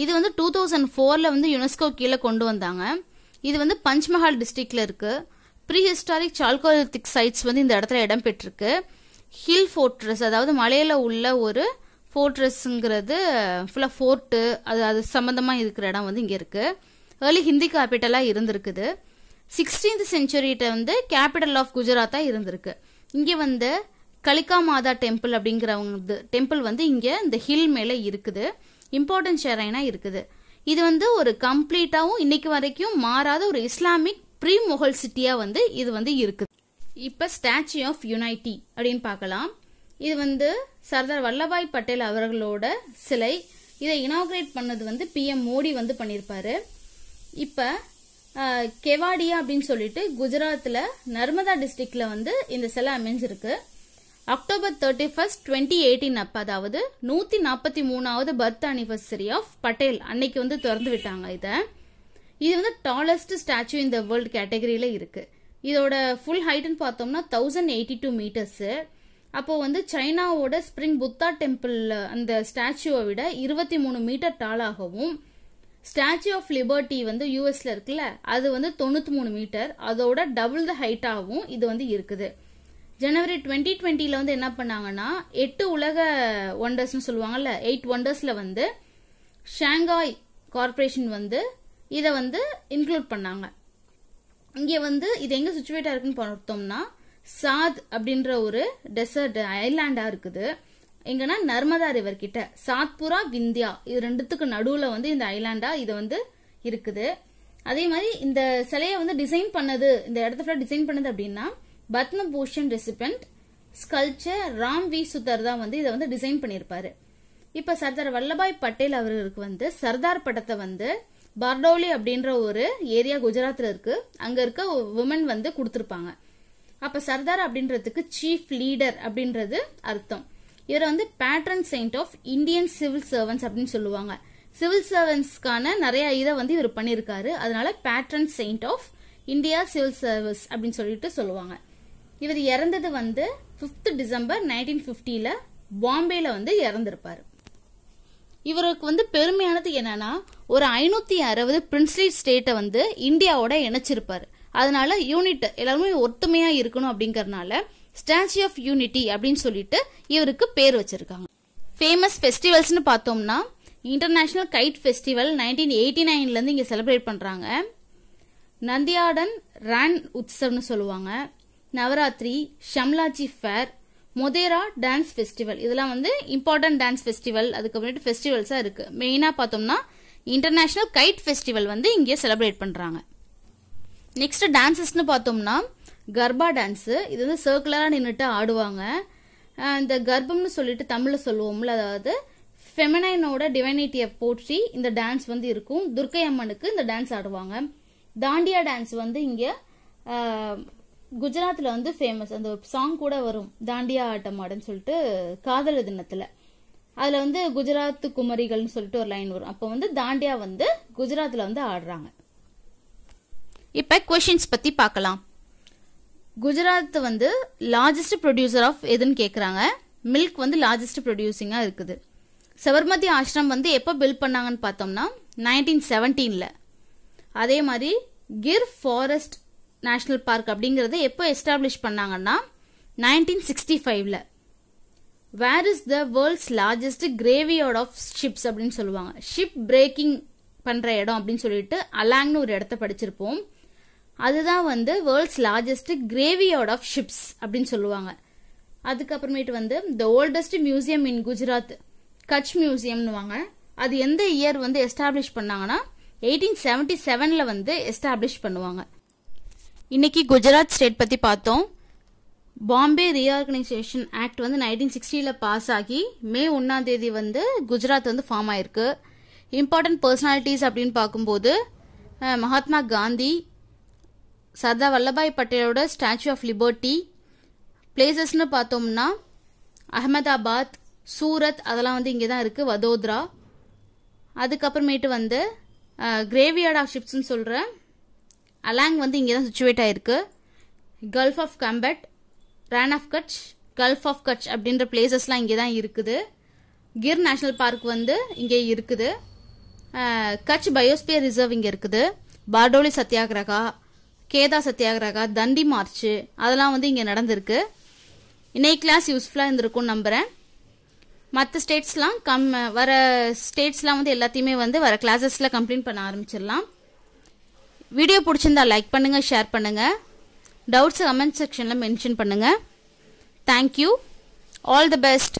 இது வந்து டூ தௌசண்ட் ஃபோரில் வந்து யுனெஸ்கோ கீழே கொண்டு வந்தாங்க இது வந்து பஞ்ச்மஹால் டிஸ்ட்ரிக்டில் இருக்குது ப்ரீ ஹிஸ்டாரிக் சால்கோலித்திக் சைட்ஸ் வந்து இந்த இடத்துல இடம் பெற்றிருக்கு ஹில் ஃபோர்ட்ரஸ் அதாவது மலையில் உள்ள ஒரு ஃபோர்ட்ரஸ்ங்கிறது ஃபுல்லாக ஃபோர்ட்டு அது அது சம்மந்தமாக இருக்கிற இடம் வந்து இங்கே இருக்குது ஏர்லி ஹிந்தி கேபிட்டலாக இருந்திருக்குது சிக்ஸ்டீன்த் செஞ்சுரிட்ட வந்து கேபிட்டல் ஆஃப் குஜராத்தாக இருந்திருக்கு இங்கே வந்து கலிகா மாதா டெம்பிள் அப்படிங்கிறவங்க டெம்பிள் வந்து இங்கே இந்த ஹில் மேலே இருக்குது இம்பார்ட்டன்ஸ் ஷெரைனாக இருக்குது இது வந்து ஒரு கம்ப்ளீட்டாகவும் இன்னைக்கு வரைக்கும் மாறாத ஒரு இஸ்லாமிக் ப்ரீ முகல் சிட்டியாக வந்து இது வந்து இருக்குது இப்போ ஸ்டாச்சு ஆஃப் யுனைட்டி அப்படின்னு பார்க்கலாம் இது வந்து சர்தார் வல்லபாய் பட்டேல் அவர்களோட சிலை இதை இனாகிரேட் பண்ணது வந்து பிஎம் மோடி வந்து பண்ணியிருப்பாரு இப்போ கெவாடியா அப்படின்னு சொல்லிட்டு குஜராத்தில் நர்மதா டிஸ்ட்ரிக்டில் வந்து இந்த சிலை அமைஞ்சிருக்கு October thirty first twenty eighteen அப்போ அதாவது நூற்றி நாற்பத்தி மூணாவது பர்த் அனிவர்சரி ஆஃப் பட்டேல் அன்னைக்கு வந்து திறந்து விட்டாங்க இதை இது வந்து டாலஸ்ட் ஸ்டாச்சு இந்த வேர்ல்டு கேட்டகரியில் இருக்குது இதோட ஃபுல் ஹைட்டுன்னு பார்த்தோம்னா தௌசண்ட் எயிட்டி டூ மீட்டர்ஸு அப்போது வந்து சைனாவோட ஸ்ப்ரிங் புத்தா டெம்பிளில் அந்த ஸ்டாச்சுவை விட இருபத்தி மூணு மீட்டர் டாலாகவும் ஸ்டாச்சு ஆஃப் லிபர்ட்டி வந்து யூஎஸ்ல இருக்குல்ல அது வந்து தொண்ணூத்தி மூணு மீட்டர் அதோட டபுள் த ஹைட்டாகவும் இது வந்து இருக்குது ஜனவரி டுவெண்ட்டி டுவெண்ட்டியில் வந்து என்ன பண்ணாங்கன்னா எட்டு உலக ஒண்டர்ஸ்னு சொல்லுவாங்கல்ல எயிட் ஒண்டர்ஸ்ல வந்து ஷாங்காய் கார்பரேஷன் வந்து இதை வந்து இன்க்ளூட் பண்ணாங்க இங்கே வந்து இது எங்கே சுச்சுவேட்டாக இருக்குன்னு பார்த்தோம்னா சாத் அப்படின்ற ஒரு டெசர்ட் ஐலாண்டா இருக்குது எங்கன்னா நர்மதா ரிவர் கிட்ட சாத்புரா விந்தியா இது ரெண்டுத்துக்கு நடுவுல வந்து இந்த ஐலாண்டா இது வந்து இருக்குது அதே மாதிரி இந்த சிலையை வந்து டிசைன் பண்ணது இந்த இடத்துல டிசைன் பண்ணது அப்படின்னா பத்மபூஷன் ரெசிபென்ட் ஸ்கல்ச்சர் ராம் வி சுதர் தான் வந்து இதை வந்து டிசைன் பண்ணியிருப்பாரு இப்ப சர்தார் வல்லபாய் பட்டேல் அவர்களுக்கு வந்து சர்தார் படத்தை வந்து பர்டோலி அப்படின்ற ஒரு ஏரியா குஜராத்ல இருக்கு அங்க இருக்க உமன் வந்து கொடுத்துருப்பாங்க அப்ப சர்தார் அப்படின்றதுக்கு சீஃப் லீடர் அப்படின்றது அர்த்தம் இவர் வந்து patron saint of Indian civil servants அப்படின்னு சொல்லுவாங்க சிவில் சர்வன்ஸ்க்கான நிறைய இதை வந்து இவர் பண்ணியிருக்காரு அதனால patron saint of India civil service அப்படின்னு சொல்லிட்டு சொல்லுவாங்க இவர் இறந்தது வந்து பிப்த் டிசம்பர் நைன்டீன் ஃபிஃப்டியில் பாம்பேல வந்து இறந்திருப்பார் இவருக்கு வந்து பெருமையானது என்னன்னா ஒரு ஐநூத்தி அறுபது பிரின்ஸ்லி ஸ்டேட்டை வந்து இந்தியாவோட இணைச்சிருப்பார் அதனால யூனிட் எல்லாருமே ஒத்துமையா இருக்கணும் அப்படிங்கறனால ஸ்டாச்சு ஆஃப் யூனிட்டி அப்படின்னு சொல்லிட்டு இவருக்கு பேர் வச்சிருக்காங்க ஃபேமஸ் ஃபெஸ்டிவல்ஸ்னு பார்த்தோம்னா international kite festival nineteen eighty நைன்லேருந்து இங்கே செலிப்ரேட் பண்ணுறாங்க நந்தியாடன் ரேன் உத்சவ்னு சொல்லுவாங்க Navratri Shamlaji fair Modhera dance festival இதெல்லாம் வந்து இம்பார்ட்டன்ட் டான்ஸ் ஃபெஸ்டிவல் அதுக்கப்புறமேட்டு ஃபெஸ்டிவல்ஸாக இருக்குது மெயினாக பார்த்தோம்னா இன்டர்நேஷ்னல் கைட் ஃபெஸ்டிவல் வந்து இங்கே செலிப்ரேட் பண்ணுறாங்க நெக்ஸ்ட் டான்ஸஸ்னு பார்த்தோம்னா கர்பா டான்ஸு இது வந்து சர்க்குலராக நின்றுட்டு ஆடுவாங்க இந்த கர்ப்பம்னு சொல்லிட்டு தமிழில் சொல்லுவோம்ல அதாவது ஃபெமினைனோட டிவைனிட்டியை போற்றி இந்த டான்ஸ் வந்து இருக்கும் துர்க்கை அம்மனுக்கு இந்த டான்ஸ் ஆடுவாங்க தாண்டியா டான்ஸ் வந்து இங்கே குஜராத்தில் வந்து ஃபேமஸ் அந்த சாங் கூட வரும் தாண்டியா ஆட்டம் ஆடுன்னு சொல்லிட்டு காதல் தினத்தில் அதில் வந்து குஜராத் குமரிகள்னு சொல்லிட்டு ஒரு லைன் வரும் அப்போ வந்து தாண்டியா வந்து குஜராத்தில் வந்து ஆடுறாங்க இப்போ கொஷின்ஸ் பற்றி பார்க்கலாம் குஜராத் வந்து லார்ஜஸ்ட் ப்ரொடியூசர் ஆஃப் எதுன்னு கேட்குறாங்க மில்க் வந்து லார்ஜஸ்ட் ப்ரொடியூசிங்காக இருக்குது சபர்மதி ஆஷ்ரம் வந்து எப்போ பில்ட் பண்ணாங்கன்னு பார்த்தோம்னா நைன்டீன் செவன்டீனில் அதே மாதிரி கிர் ஃபாரஸ்ட் நேஷ்னல் பார்க் அப்படிங்கிறத எப்போ எஸ்டாப்ளிஷ் பண்ணாங்கன்னா நைன்டீன் சிக்ஸ்டி ஃபைவ்ல where is the world's largest graveyard of ships அப்படின்னு சொல்லுவாங்க ஷிப் பிரேக்கிங் பண்ணுற இடம் அப்படின்னு சொல்லிட்டு அலாங்னு ஒரு இடத்த படிச்சிருப்போம் அதுதான் வந்து world's largest graveyard of ships அப்படின்னு சொல்லுவாங்க அதுக்கப்புறமேட்டு வந்து the oldest museum in Gujarat Kutch மியூசியம்னுவாங்க அது எந்த இயர் வந்து எஸ்டாப்ளிஷ் பண்ணாங்கன்னா எயிட்டீன் செவன்டி செவனில் வந்து எஸ்டாப்ளிஷ் பண்ணுவாங்க இன்னைக்கு குஜராத் ஸ்டேட் பற்றி பார்த்தோம் பாம்பே ரீஆர்கனைசேஷன் ஆக்ட் வந்து நைன்டீன் சிக்ஸ்டியில் பாஸ் ஆகி மே ஒன்றாம் தேதி வந்து குஜராத் வந்து ஃபார்ம் ஆயிருக்கு இம்பார்ட்டன்ட் பர்சனாலிட்டிஸ் அப்படின்னு பார்க்கும்போது மகாத்மா காந்தி சர்தார் வல்லபாய் பட்டேலோட ஸ்டாச்சு ஆஃப் லிபர்ட்டி பிளேசஸ்னு பார்த்தோம்னா அகமதாபாத் சூரத் அதெல்லாம் வந்து இங்கே தான் இருக்குது வதோதரா அதுக்கப்புறமேட்டு வந்து கிரேவியார்ட் ஆஃப் ஷிப்ஸ்னு சொல்கிற அலாங் வந்து இங்கே தான் சுச்சுவேட் ஆகிருக்கு gulf of Khambhat Rann of Kutch gulf of Kutch அப்படின்ற பிளேசஸ்லாம் இங்கே தான் இருக்குது கிர் நேஷனல் பார்க் வந்து இங்கே இருக்குது கட்ச் பயோஸ்பியர் ரிசர்வ் இங்கே இருக்குது பார்டோலி சத்தியாகிரகா கேதா சத்தியாகிரகா தண்டி மார்ச்சு அதெல்லாம் வந்து இங்கே நடந்திருக்கு இன்னைக்கு கிளாஸ் யூஸ்ஃபுல்லாக இருந்திருக்கும்னு நம்புகிறேன் மற்ற ஸ்டேட்ஸ்லாம் கம் வர ஸ்டேட்ஸ்லாம் வந்து எல்லாத்தையுமே வந்து வர கிளாஸஸில் கம்ப்ளீட் பண்ண ஆரம்பிச்சிடலாம் வீடியோ பிடிச்சிருந்தா லைக் பண்ணுங்கள் ஷேர் பண்ணுங்கள் டவுட்ஸ் கமெண்ட் செக்ஷனில் மென்ஷன் பண்ணுங்கள் தேங்க்யூ ஆல் தி பெஸ்ட்